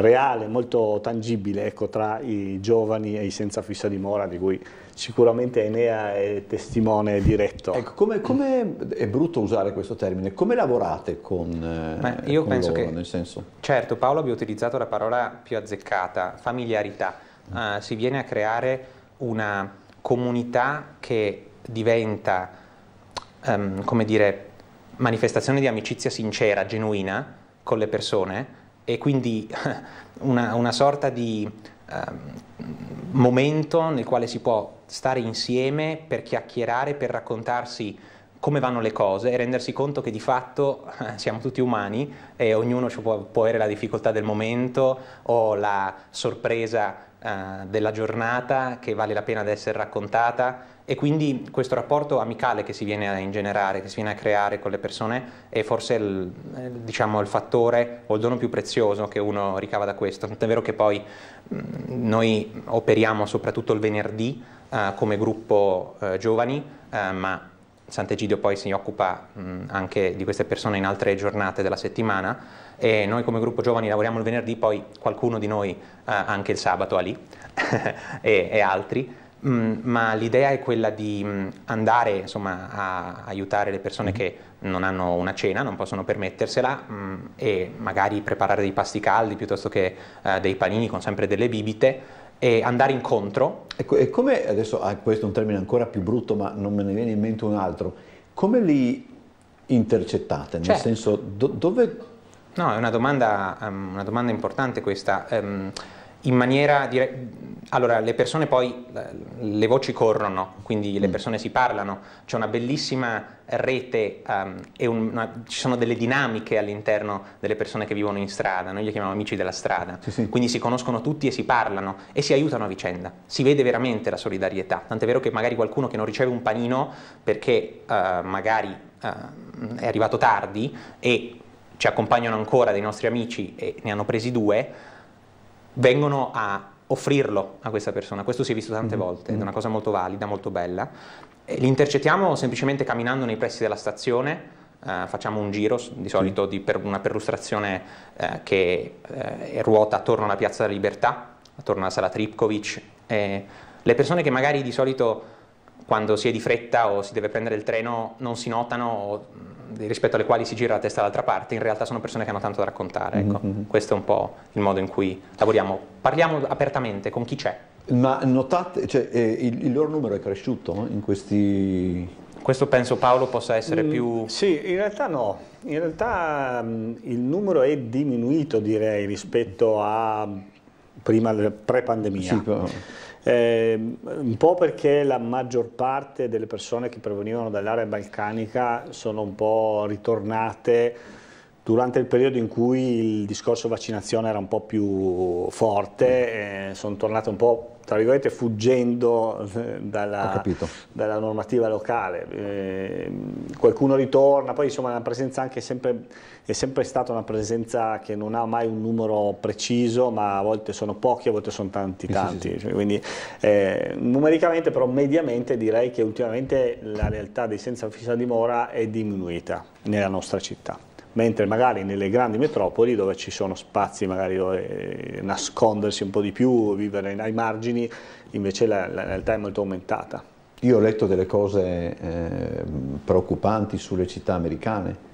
A: reale, molto tangibile ecco, tra i giovani e i senza fissa dimora di cui sicuramente Enea è testimone diretto. Ecco, come, come è brutto usare questo termine, come
D: lavorate
B: con, Beh, io con penso loro, che, nel senso?
D: Certo, Paolo abbia utilizzato la parola più azzeccata, familiarità. Uh, si viene a creare una comunità che diventa, um, come dire, manifestazione di amicizia sincera, genuina con le persone, e quindi una, una sorta di um, momento nel quale si può stare insieme per chiacchierare, per raccontarsi come vanno le cose e rendersi conto che di fatto siamo tutti umani e ognuno può, può, avere la difficoltà del momento o la sorpresa eh, della giornata che vale la pena di essere raccontata e quindi questo rapporto amicale che si viene a ingenerare, che si viene a creare con le persone è forse il, eh, diciamo, il fattore o il dono più prezioso che uno ricava da questo. Tant'è vero che poi mm, noi operiamo soprattutto il venerdì uh, come gruppo uh, giovani, uh, ma Sant'Egidio poi si occupa mh, mm, anche di queste persone in altre giornate della settimana e noi come gruppo giovani lavoriamo il venerdì, poi qualcuno di noi anche il sabato ha lì e, e altri. Mm, ma l'idea è quella di mm, andare insomma, a aiutare le persone mm. che non hanno una cena, non possono permettersela mm, e magari preparare dei pasti caldi piuttosto che eh, dei panini con sempre delle bibite e andare incontro. Ecco, e come adesso ah, questo è un termine
B: ancora più brutto, ma non me ne viene in mente un altro. Come li intercettate? Nel certo.
D: senso, do, dove. No, è una domanda, um, una domanda importante questa. Um, in maniera dire... Allora, le persone poi, le voci corrono, quindi le mm. persone si parlano, c'è una bellissima rete um, e una, ci sono delle dinamiche all'interno delle persone che vivono in strada, noi li chiamiamo amici della strada, sì, sì. quindi si conoscono tutti e si parlano e si aiutano a vicenda, si vede veramente la solidarietà, tant'è vero che magari qualcuno che non riceve un panino perché uh, magari uh, è arrivato tardi e ci accompagnano ancora dei nostri amici e ne hanno presi due, vengono a offrirlo a questa persona. Questo si è visto tante mm-hmm. volte, mm-hmm. è una cosa molto valida, molto bella. E li intercettiamo semplicemente camminando nei pressi della stazione, Uh, facciamo un giro di solito di per una perlustrazione uh, che uh, ruota attorno alla Piazza della Libertà, attorno alla sala Tripkovic. le persone che magari di solito quando si è di fretta o si deve prendere il treno non si notano o, mm, rispetto alle quali si gira la testa dall'altra parte, in realtà sono persone che hanno tanto da raccontare. Mm-hmm. Ecco. Mm-hmm. Questo è un po' il modo in cui lavoriamo. Parliamo apertamente con chi c'è.
B: Ma notate, cioè, eh, il, il, loro numero è cresciuto
D: eh, in questi... Questo penso Paolo possa essere mm, più...
A: Sì, in realtà no, in realtà mh, mm, il numero è diminuito direi rispetto a prima pre-pandemia. Sì, però... Eh, un po' perché la maggior parte delle persone che provenivano dall'area balcanica sono un po' ritornate Durante il periodo in cui il discorso vaccinazione era un po' più forte, eh, sono tornato un po', tra virgolette, fuggendo eh, dalla, dalla normativa locale. Eh, qualcuno ritorna, poi insomma la presenza anche sempre, è sempre stata una presenza che non ha mai un numero preciso, ma a volte sono pochi, a volte sono tanti, tanti. Sì, sì, sì. Cioè, quindi eh, numericamente, però mediamente direi che ultimamente la realtà dei senza fissa dimora è diminuita nella nostra città mentre magari nelle grandi metropoli dove ci sono spazi magari dove eh, nascondersi un po' di più, vivere ai margini, invece la, la realtà è molto aumentata. Io
B: ho letto delle cose eh, preoccupanti sulle città americane,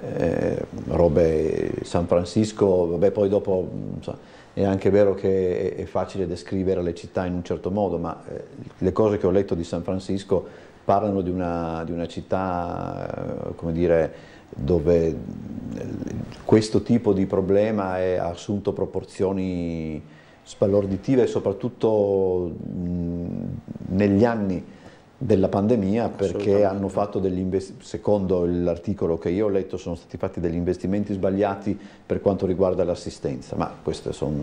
B: eh, robe San Francisco, vabbè poi dopo so, è anche vero che è facile descrivere le città in un certo modo, ma eh, le cose che ho letto di San Francisco parlano di una, di una città, eh, come dire, dove eh, questo tipo di problema è, ha assunto proporzioni spalorditive soprattutto negli anni della pandemia perché hanno fatto degli investimenti, secondo l'articolo che io ho letto, sono stati fatti degli investimenti sbagliati per quanto riguarda l'assistenza, ma queste sono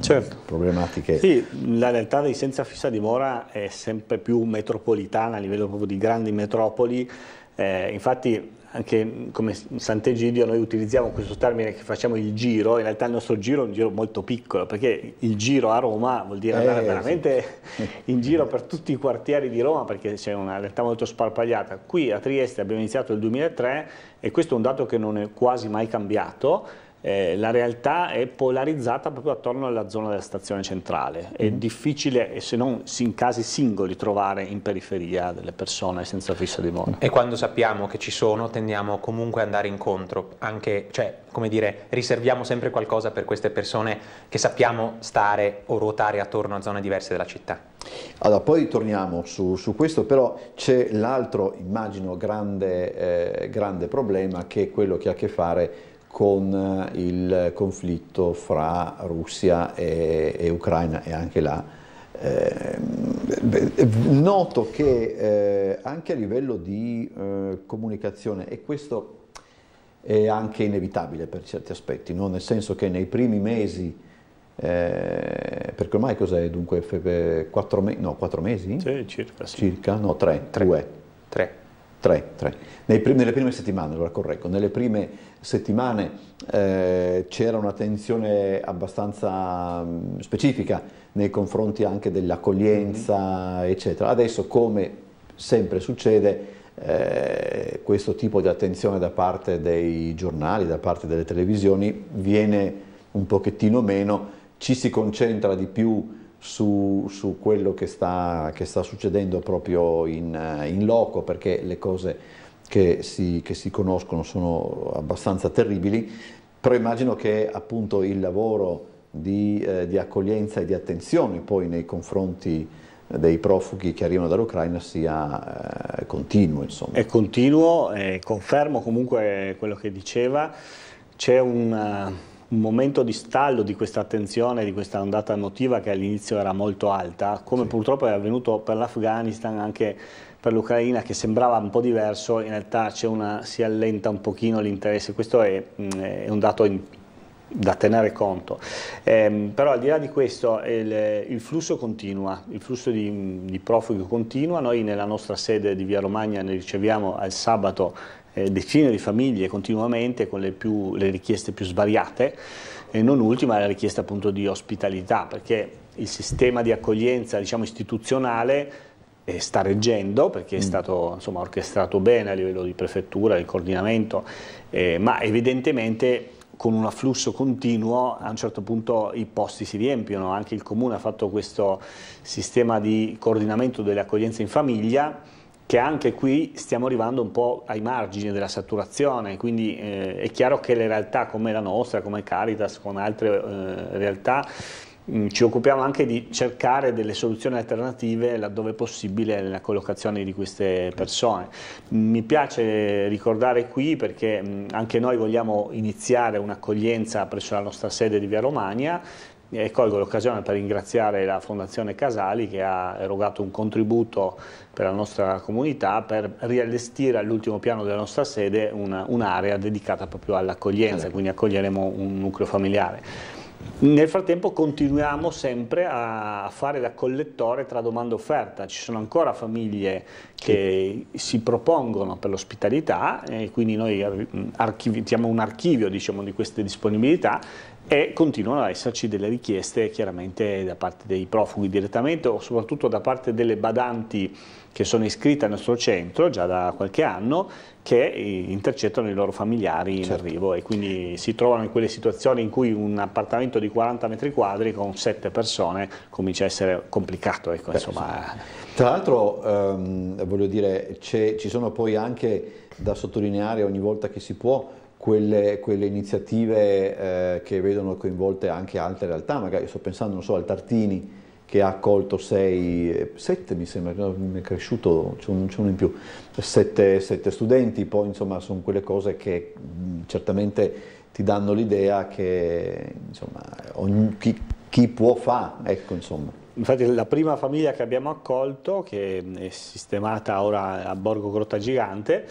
A: certo. problematiche. Sì, la realtà dei senza fissa dimora è sempre più metropolitana a livello proprio di grandi metropoli, eh, infatti anche come Sant'Egidio noi utilizziamo questo termine che facciamo il giro, in realtà il nostro giro è un giro molto piccolo, perché il giro a Roma vuol dire eh, andare eh, veramente sì. in giro per tutti i quartieri di Roma, perché c'è una realtà molto sparpagliata. Qui a Trieste abbiamo iniziato nel 2003 e questo è un dato che non è quasi mai cambiato, eh, la realtà è polarizzata proprio attorno alla zona della stazione centrale. È mm. difficile, se non in casi singoli, trovare in periferia delle persone senza fissa dimora.
D: E quando sappiamo che ci sono, tendiamo comunque ad andare incontro, anche, cioè, come dire, riserviamo sempre qualcosa per queste persone che sappiamo stare o ruotare attorno a zone diverse della città.
B: Allora, poi torniamo su, su questo, però c'è l'altro, immagino, grande, eh, grande problema che è quello che ha a che fare con eh, il conflitto fra Russia e, e Ucraina e anche là eh, noto che eh, anche a livello di eh, comunicazione, e questo è anche inevitabile per certi aspetti, no? nel senso che nei primi mesi, eh, perché ormai cos'è dunque, 4 me no, mesi? Sì, circa. Sì. Circa, no, 3, 3. 2. 3. Tre, tre. Primi, nelle prime settimane, allora correggo, nelle prime settimane eh, c'era un'attenzione abbastanza mh, mm, specifica nei confronti anche dell'accoglienza, mm-hmm. eccetera. Adesso, come sempre succede, eh, questo tipo di attenzione da parte dei giornali, da parte delle televisioni, viene un pochettino meno, ci si concentra di più su, su quello che sta, che sta, succedendo proprio in, eh, in loco, perché le cose che si, che si conoscono sono abbastanza terribili, però immagino che appunto il lavoro di, eh, di, accoglienza e di attenzione poi nei confronti dei profughi che arrivano dall'Ucraina
A: sia eh, continuo. Insomma. È continuo, eh, confermo comunque quello che diceva, c'è un eh, un momento di stallo di questa attenzione, di questa ondata emotiva che all'inizio era molto alta, come sì. purtroppo è avvenuto per l'Afghanistan, anche per l'Ucraina, che sembrava un po' diverso, in realtà una, si allenta un pochino l'interesse, questo è, mm, è un dato in, da tenere conto. Eh, però al di là di questo il, il flusso continua, il flusso di, di, profughi continua, noi nella nostra sede di Via Romagna ne riceviamo al sabato eh, decine di famiglie continuamente con le, più, le richieste più svariate e non ultima la richiesta appunto di ospitalità perché il sistema di accoglienza diciamo, istituzionale eh, sta reggendo perché è mm. stato insomma, orchestrato bene a livello di prefettura, di coordinamento, eh, ma evidentemente con un afflusso continuo a un certo punto i posti si riempiono, anche il comune ha fatto questo sistema di coordinamento dell'accoglienza in famiglia che anche qui stiamo arrivando un po' ai margini della saturazione, quindi eh, è chiaro che le realtà come la nostra, come Caritas, come altre eh, realtà, mh, mm, ci occupiamo anche di cercare delle soluzioni alternative laddove possibile nella collocazione di queste persone. Mi piace ricordare qui perché mh, mm, anche noi vogliamo iniziare un'accoglienza presso la nostra sede di Via Romagna, e colgo l'occasione per ringraziare la Fondazione Casali che ha erogato un contributo per la nostra comunità per riallestire all'ultimo piano della nostra sede un'area un dedicata proprio all'accoglienza, allora. quindi accoglieremo un nucleo familiare. Nel frattempo continuiamo sempre a fare da collettore tra domanda e offerta, ci sono ancora famiglie che si propongono per l'ospitalità e quindi noi archiviamo un archivio diciamo, di queste disponibilità e continuano ad esserci delle richieste chiaramente da parte dei profughi direttamente o soprattutto da parte delle badanti che sono iscritte al nostro centro già da qualche anno che intercettano i loro familiari certo. in arrivo e quindi si trovano in quelle situazioni in cui un appartamento di 40 metri quadri con 7 persone comincia a essere complicato. Ecco, Beh,
B: Tra l'altro ehm, voglio dire ci sono poi anche da sottolineare ogni volta che si può quelle, quelle iniziative eh, che vedono coinvolte anche altre realtà, magari sto pensando non so, al Tartini che ha accolto 6, 7 mi sembra, mi è cresciuto, non c'è uno in più, 7, studenti, poi insomma sono quelle cose che mh, certamente ti danno l'idea che insomma, ogni, chi, chi
A: può fa, ecco insomma. Infatti la prima famiglia che abbiamo accolto, che è sistemata ora a Borgo Grotta Gigante,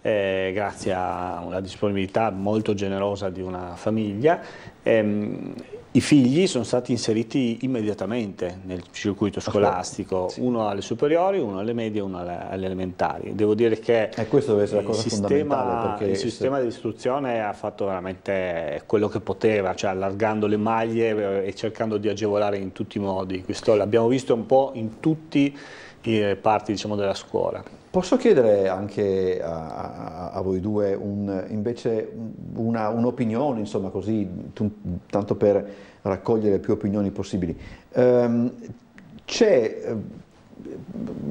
A: eh, grazie alla disponibilità molto generosa di una famiglia, ehm, i figli sono stati inseriti immediatamente nel circuito scolastico, sì. uno alle superiori, uno alle medie e uno alle, alle, elementari. Devo dire che eh, il, sistema, il sistema se... dell'istruzione ha fatto veramente quello che poteva, cioè allargando le maglie e cercando di agevolare in tutti i modi. Questo l'abbiamo visto un po' in tutte le parti diciamo, della scuola. Posso chiedere anche a, a, a voi due un, invece
B: una, un'opinione, insomma così, tanto per raccogliere più opinioni possibili. Ehm, c'è, ehm,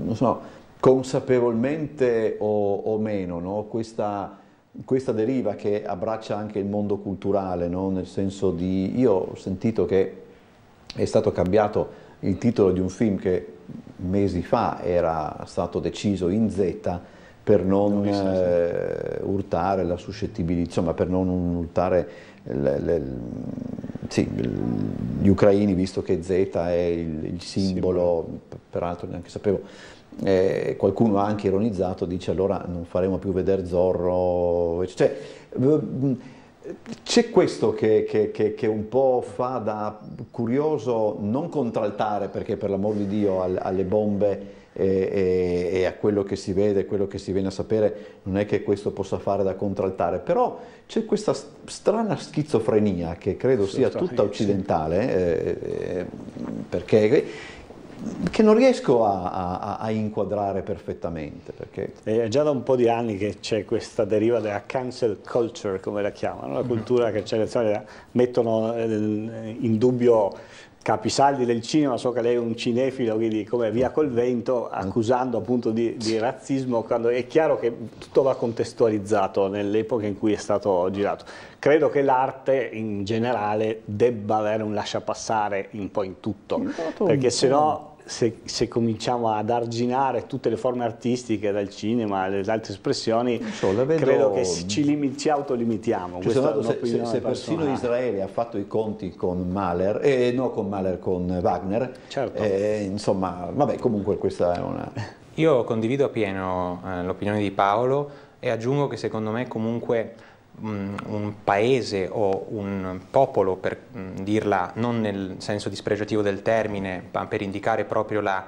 B: non so, consapevolmente o, o meno, no? questa, questa, deriva che abbraccia anche il mondo culturale, no? nel senso di, io ho sentito che è stato cambiato il titolo di un film che mesi fa era stato deciso in Z per non, non eh, urtare la suscettibilità, insomma per non urtare le, le, sì, gli ucraini, visto che Z è il, il simbolo, sì. peraltro neanche sapevo, eh, qualcuno ha anche ironizzato, dice allora non faremo più vedere Zorro, cioè, c'è questo che, che, che, che, un po' fa da curioso non contraltare, perché per l'amor di Dio al, alle bombe e, e, e, a quello che si vede, quello che si viene a sapere, non è che questo possa fare da contraltare, però c'è questa strana schizofrenia che credo sia tutta occidentale, eh,
A: eh, perché che non riesco a, a, a inquadrare perfettamente. Perché... È già da un po' di anni che c'è questa deriva della cancel culture, come la chiamano, la mm-hmm. cultura che c'è le storie, mettono eh, in dubbio capisaldi del cinema, so che lei è un cinefilo, quindi come via col vento, mm-hmm. accusando appunto di, di razzismo, quando è chiaro che tutto va contestualizzato nell'epoca in cui è stato girato. Credo che l'arte in generale debba avere un lasciapassare un po' in tutto, perché se no se, se, cominciamo ad arginare tutte le forme artistiche, dal cinema alle altre espressioni, so, vedo... credo che ci, limiti, ci autolimitiamo. Cioè, è se, se, se persino Israele ha fatto i conti con Mahler, eh, no con Mahler,
B: con Wagner, certo. eh, insomma, vabbè, comunque questa è una...
D: Io condivido appieno eh, l'opinione di Paolo e aggiungo che secondo me comunque Mm, un paese o un popolo, per mm, dirla non nel senso dispregiativo del termine, ma per indicare proprio la,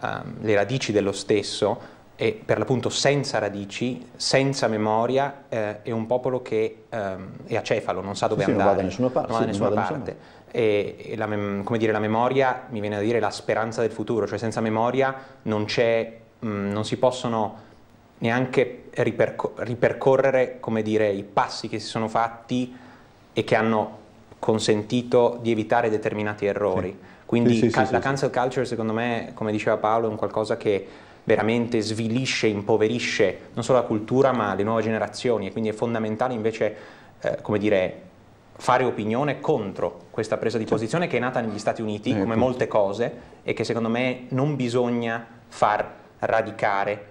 D: uh, le radici dello stesso, e per l'appunto senza radici, senza memoria, eh, è un popolo che eh, è acefalo, non sa dove sì, andare. Sì, non va da nessuna parte. Non va da nessuna non va parte. Nessuna. E, e la, come dire, la memoria, mi viene da dire, la speranza del futuro, cioè senza memoria non, mh, mm, non si possono neanche ripercor ripercorrere dire, i passi che si sono fatti e che hanno consentito di evitare determinati errori. Sì. Quindi sì, sì, la cancel culture, secondo me, come diceva Paolo, è un qualcosa che veramente svilisce, impoverisce non solo la cultura ma le nuove generazioni e quindi è fondamentale invece, eh, come dire, fare opinione contro questa presa di posizione che è nata negli Stati Uniti, eh, come molte cose, e che secondo me non bisogna far radicare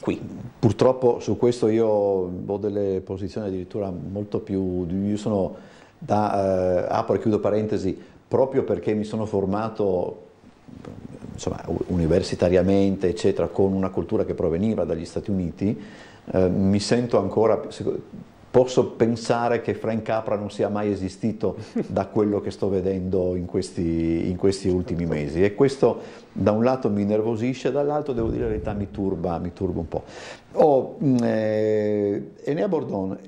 B: Qui, purtroppo su questo io ho delle posizioni addirittura molto più... Io sono da... Eh, apro e chiudo parentesi, proprio perché mi sono formato insomma, universitariamente, eccetera, con una cultura che proveniva dagli Stati Uniti, eh, mi sento ancora posso pensare che Frank Capra non sia mai esistito da quello che sto vedendo in questi, in questi ultimi mesi e questo da un lato mi nervosisce, dall'altro devo dire la verità mi turba, mi turba un po'. Oh, mm, eh, Enea Bordone,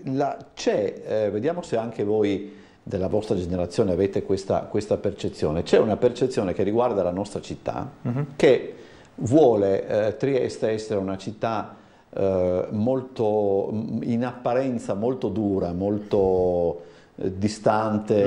B: c'è, eh, vediamo se anche voi della vostra generazione avete questa, questa percezione, c'è una percezione che riguarda la nostra città mm -hmm. che vuole eh, Trieste essere una città eh, molto, in apparenza molto dura, molto eh, distante,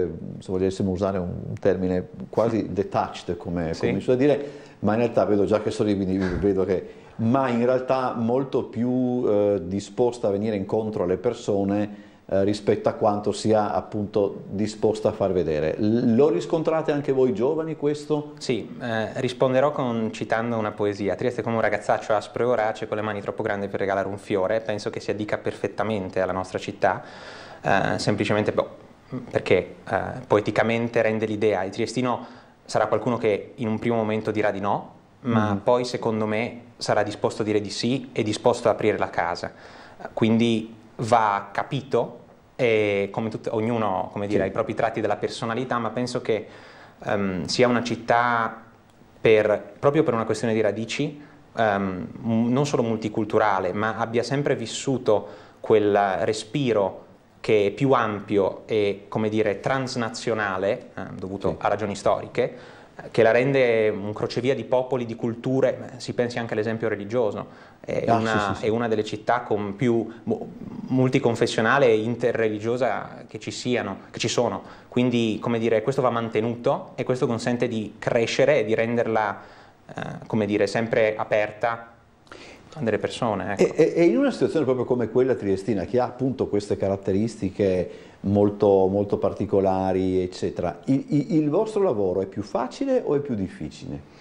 B: mm-hmm. se volessimo usare un termine quasi detached come, sì. come dire, ma in realtà vedo già che sorridi, vedo che ma in realtà molto più eh, disposta a venire incontro alle persone eh, rispetto a quanto sia appunto disposta a far vedere. Lo riscontrate anche voi giovani questo?
D: Sì, eh, risponderò con, citando una poesia. Trieste come un ragazzaccio aspro e orace con le mani troppo grandi per regalare un fiore, penso che si addica perfettamente alla nostra città, eh, semplicemente boh, perché eh, poeticamente rende l'idea. Il triestino sarà qualcuno che in un primo momento dirà di no, ma mm. poi secondo me sarà disposto a dire di sì e disposto ad aprire la casa. Quindi va capito e come tutto, ognuno come dire, ha i propri tratti della personalità, ma penso che um, sia una città per, proprio per una questione di radici, um, non solo multiculturale, ma abbia sempre vissuto quel respiro che è più ampio e come dire transnazionale, eh, dovuto sì. a ragioni storiche, che la rende un crocevia di popoli, di culture, si pensi anche all'esempio religioso, è, ah, una, sì, sì, sì. è una, delle città con più multiconfessionale e interreligiosa che ci, siano, che ci sono, quindi come dire, questo va mantenuto e questo consente di crescere e di renderla eh, come dire, sempre aperta a delle persone. Ecco.
B: E, e, in una situazione proprio come quella triestina, che ha appunto queste caratteristiche molto, molto particolari, eccetera. Il, il, il vostro lavoro
A: è più facile o è più difficile?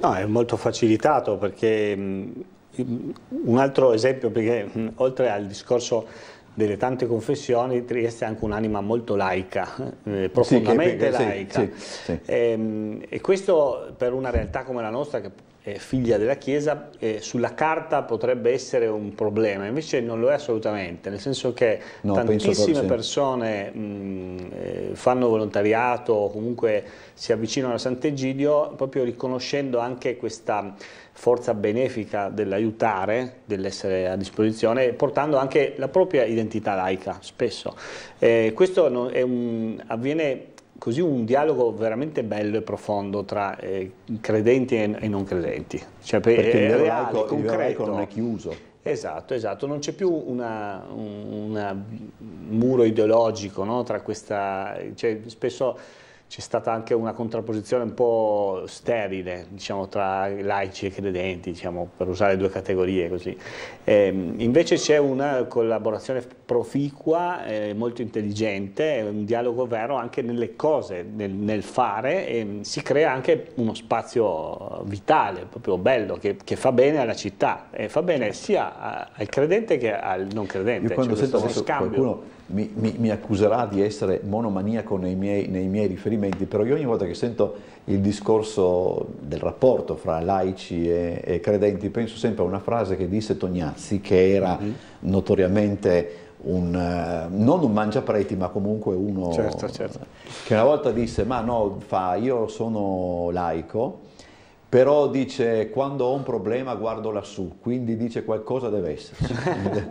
A: No, è molto facilitato perché mh, mm, un altro esempio, perché mh, mm, oltre al discorso delle tante confessioni, Trieste è anche un'anima molto laica, eh, profondamente sì, che, perché, laica. Sì, sì, e, ehm, mh, e questo per una realtà come la nostra, che eh, figlia della Chiesa, eh, sulla carta potrebbe essere un problema, invece non lo è assolutamente, nel senso che no, tantissime persone mh, eh, fanno volontariato o comunque si avvicinano a Sant'Egidio proprio riconoscendo anche questa forza benefica dell'aiutare, dell'essere a disposizione, portando anche la propria identità laica spesso. Eh, questo non, un, avviene così un dialogo veramente bello e profondo tra eh, credenti e, e, non credenti. Cioè, per, è eh, il reale, concreto. non è chiuso. Esatto, esatto, non c'è più un muro ideologico no? tra questa... Cioè, spesso c'è stata anche una contrapposizione un po' sterile diciamo, tra laici e credenti, diciamo, per usare due categorie così. Eh, invece c'è una collaborazione proficua, eh, molto intelligente, un dialogo vero anche nelle cose, nel, nel fare, e si crea anche uno spazio vitale, proprio bello, che, che fa bene alla città, e fa bene sia al credente che al non credente. Io quando cioè, sento adesso qualcuno
B: mi, mi, mi, accuserà di essere monomaniaco nei miei, nei miei, riferimenti, però io ogni volta che sento il discorso del rapporto fra laici e, e credenti penso sempre a una frase che disse Tognazzi, che era mm -hmm. notoriamente un, eh, non un mangiapreti, ma comunque uno certo, certo. che una volta disse ma no, fa, io sono laico, però dice quando ho un problema guardo lassù, quindi dice qualcosa deve esserci,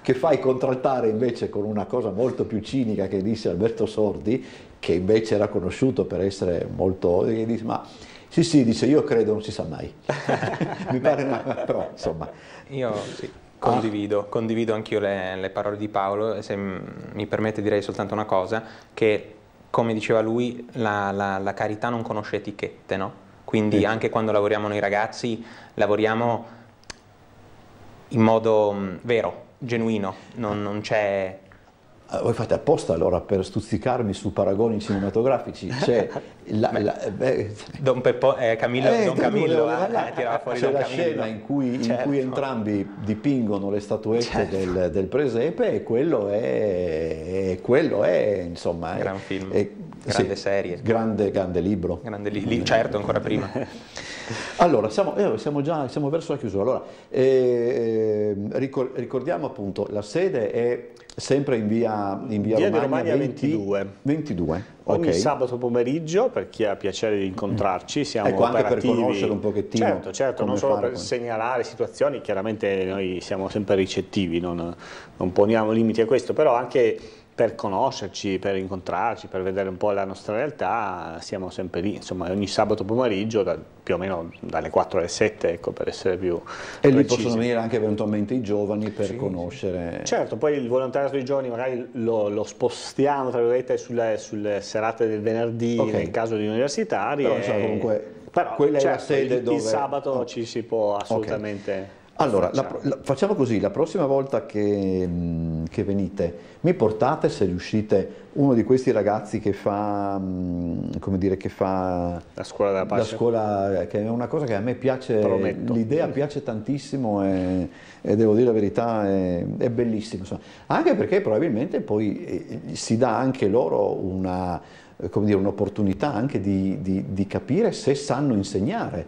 B: che fai contraltare invece con una cosa molto più cinica che disse Alberto Sordi, che invece era conosciuto per essere molto, che dice ma sì sì, dice io credo non si sa mai, mi pare, una, però
D: insomma. Io sì, condivido, condivido anch'io le, le parole di Paolo e se mi permette direi soltanto una cosa, che come diceva lui la, la, la carità non conosce etichette, no? Quindi sì. anche quando lavoriamo noi ragazzi, lavoriamo in modo mm, vero, genuino, non, non c'è
B: Ah, voi fate apposta allora per stuzzicarmi su paragoni cinematografici. Cioè, la, beh, la, beh,
D: Don Peppo, eh, Camillo, eh, Don Camillo la, eh, eh tirava fuori C'è la Camillo. scena in cui, certo. in cui,
B: entrambi dipingono le statuette certo. del, del, presepe e quello è, quello è insomma... Gran film, è, grande sì, serie. Grande, grande libro.
D: Grande li, li, certo, ancora prima.
B: Allora, siamo, eh, siamo, già siamo verso la chiusura. Allora, eh, ehm, ricor- ricordiamo appunto, la sede è Sempre in via, in via, via Romagna, Romagna 20, 22. 22. Ogni okay. sabato
A: pomeriggio, per chi ha piacere di incontrarci, ecco, siamo ecco, anche operativi. per conoscere un pochettino. Certo, certo, non solo per con... segnalare situazioni, chiaramente noi siamo sempre ricettivi, non, non poniamo limiti a questo, però anche per conoscerci, per incontrarci, per vedere un po' la nostra realtà, siamo sempre lì, insomma ogni sabato pomeriggio da, più o meno dalle 4 alle 7 ecco, per essere più E precisi. lì possono venire anche eventualmente i giovani per sì, conoscere. Sì. Certo, poi il volontariato dei giovani magari lo, lo spostiamo tra virgolette sulle, sulle, serate del venerdì okay. nel caso di universitari. Però, e... insomma, comunque, però, quella certo, è la certo, sede il, dove... il sabato oh. ci si può assolutamente... Okay. Allora, facciamo. La,
B: la, facciamo così, la prossima volta che, che, venite mi portate, se riuscite, uno di questi ragazzi che fa, come dire, che fa... La scuola della pace. La scuola, che è una cosa che a me piace, l'idea piace tantissimo e, e, devo dire la verità, è, è bellissima. Anche perché probabilmente poi eh, si dà anche loro una un'opportunità anche di, di, di capire se sanno insegnare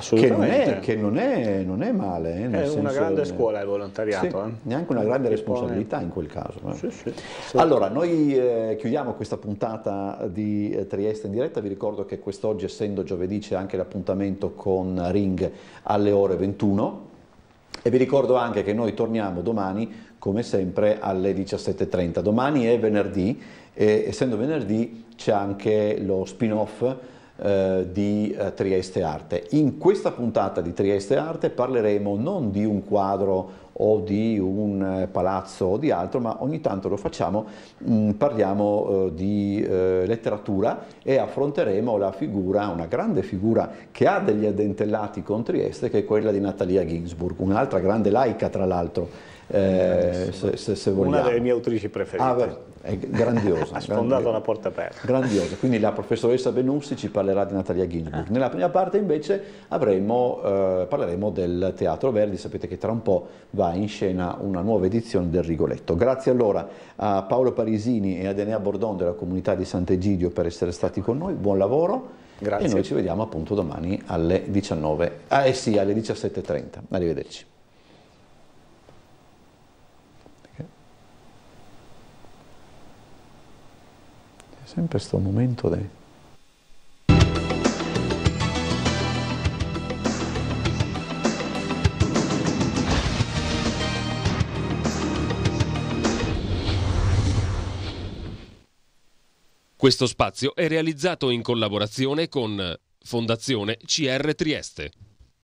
B: che, non è, che non è, non è male. Eh, è una grande scuola il
A: volontariato. Sì, eh. Neanche una grande responsabilità
B: in quel caso. Eh. Sì, sì, allora, noi eh, chiudiamo questa puntata di eh, Trieste in diretta. Vi ricordo che quest'oggi, essendo giovedì, c'è anche l'appuntamento con Ring alle ore 21. E vi ricordo anche che noi torniamo domani, come sempre, alle 17.30. Domani è venerdì e essendo venerdì c'è anche lo spin-off eh, di eh, Trieste Arte. In questa puntata di Trieste Arte parleremo non di un quadro o di un eh, palazzo o di altro, ma ogni tanto lo facciamo, mm, parliamo di letteratura e affronteremo la figura, una grande figura che ha degli addentellati con Trieste, che è quella di Natalia Ginsburg, un'altra grande laica tra l'altro, eh, se, se, se vogliamo. Una delle
A: mie autrici preferite. Ah,
B: è grandiosa. ha sfondato una
A: porta aperta. Grandiosa,
B: quindi la professoressa Benussi ci parlerà di Natalia Ginsburg. Ah. Nella prima parte invece avremo, eh, parleremo del Teatro Verdi, sapete che tra un po' va in scena una nuova edizione del Rigoletto. Grazie allora a Paolo Parisini e a Enea Bordon della comunità di Sant'Egidio per essere stati con noi, buon lavoro. Grazie. E noi ci vediamo appunto domani alle 19, ah, eh sì, alle 17.30. Arrivederci. sempre questo momento di...
A: Questo spazio è realizzato in collaborazione con Fondazione CR Trieste.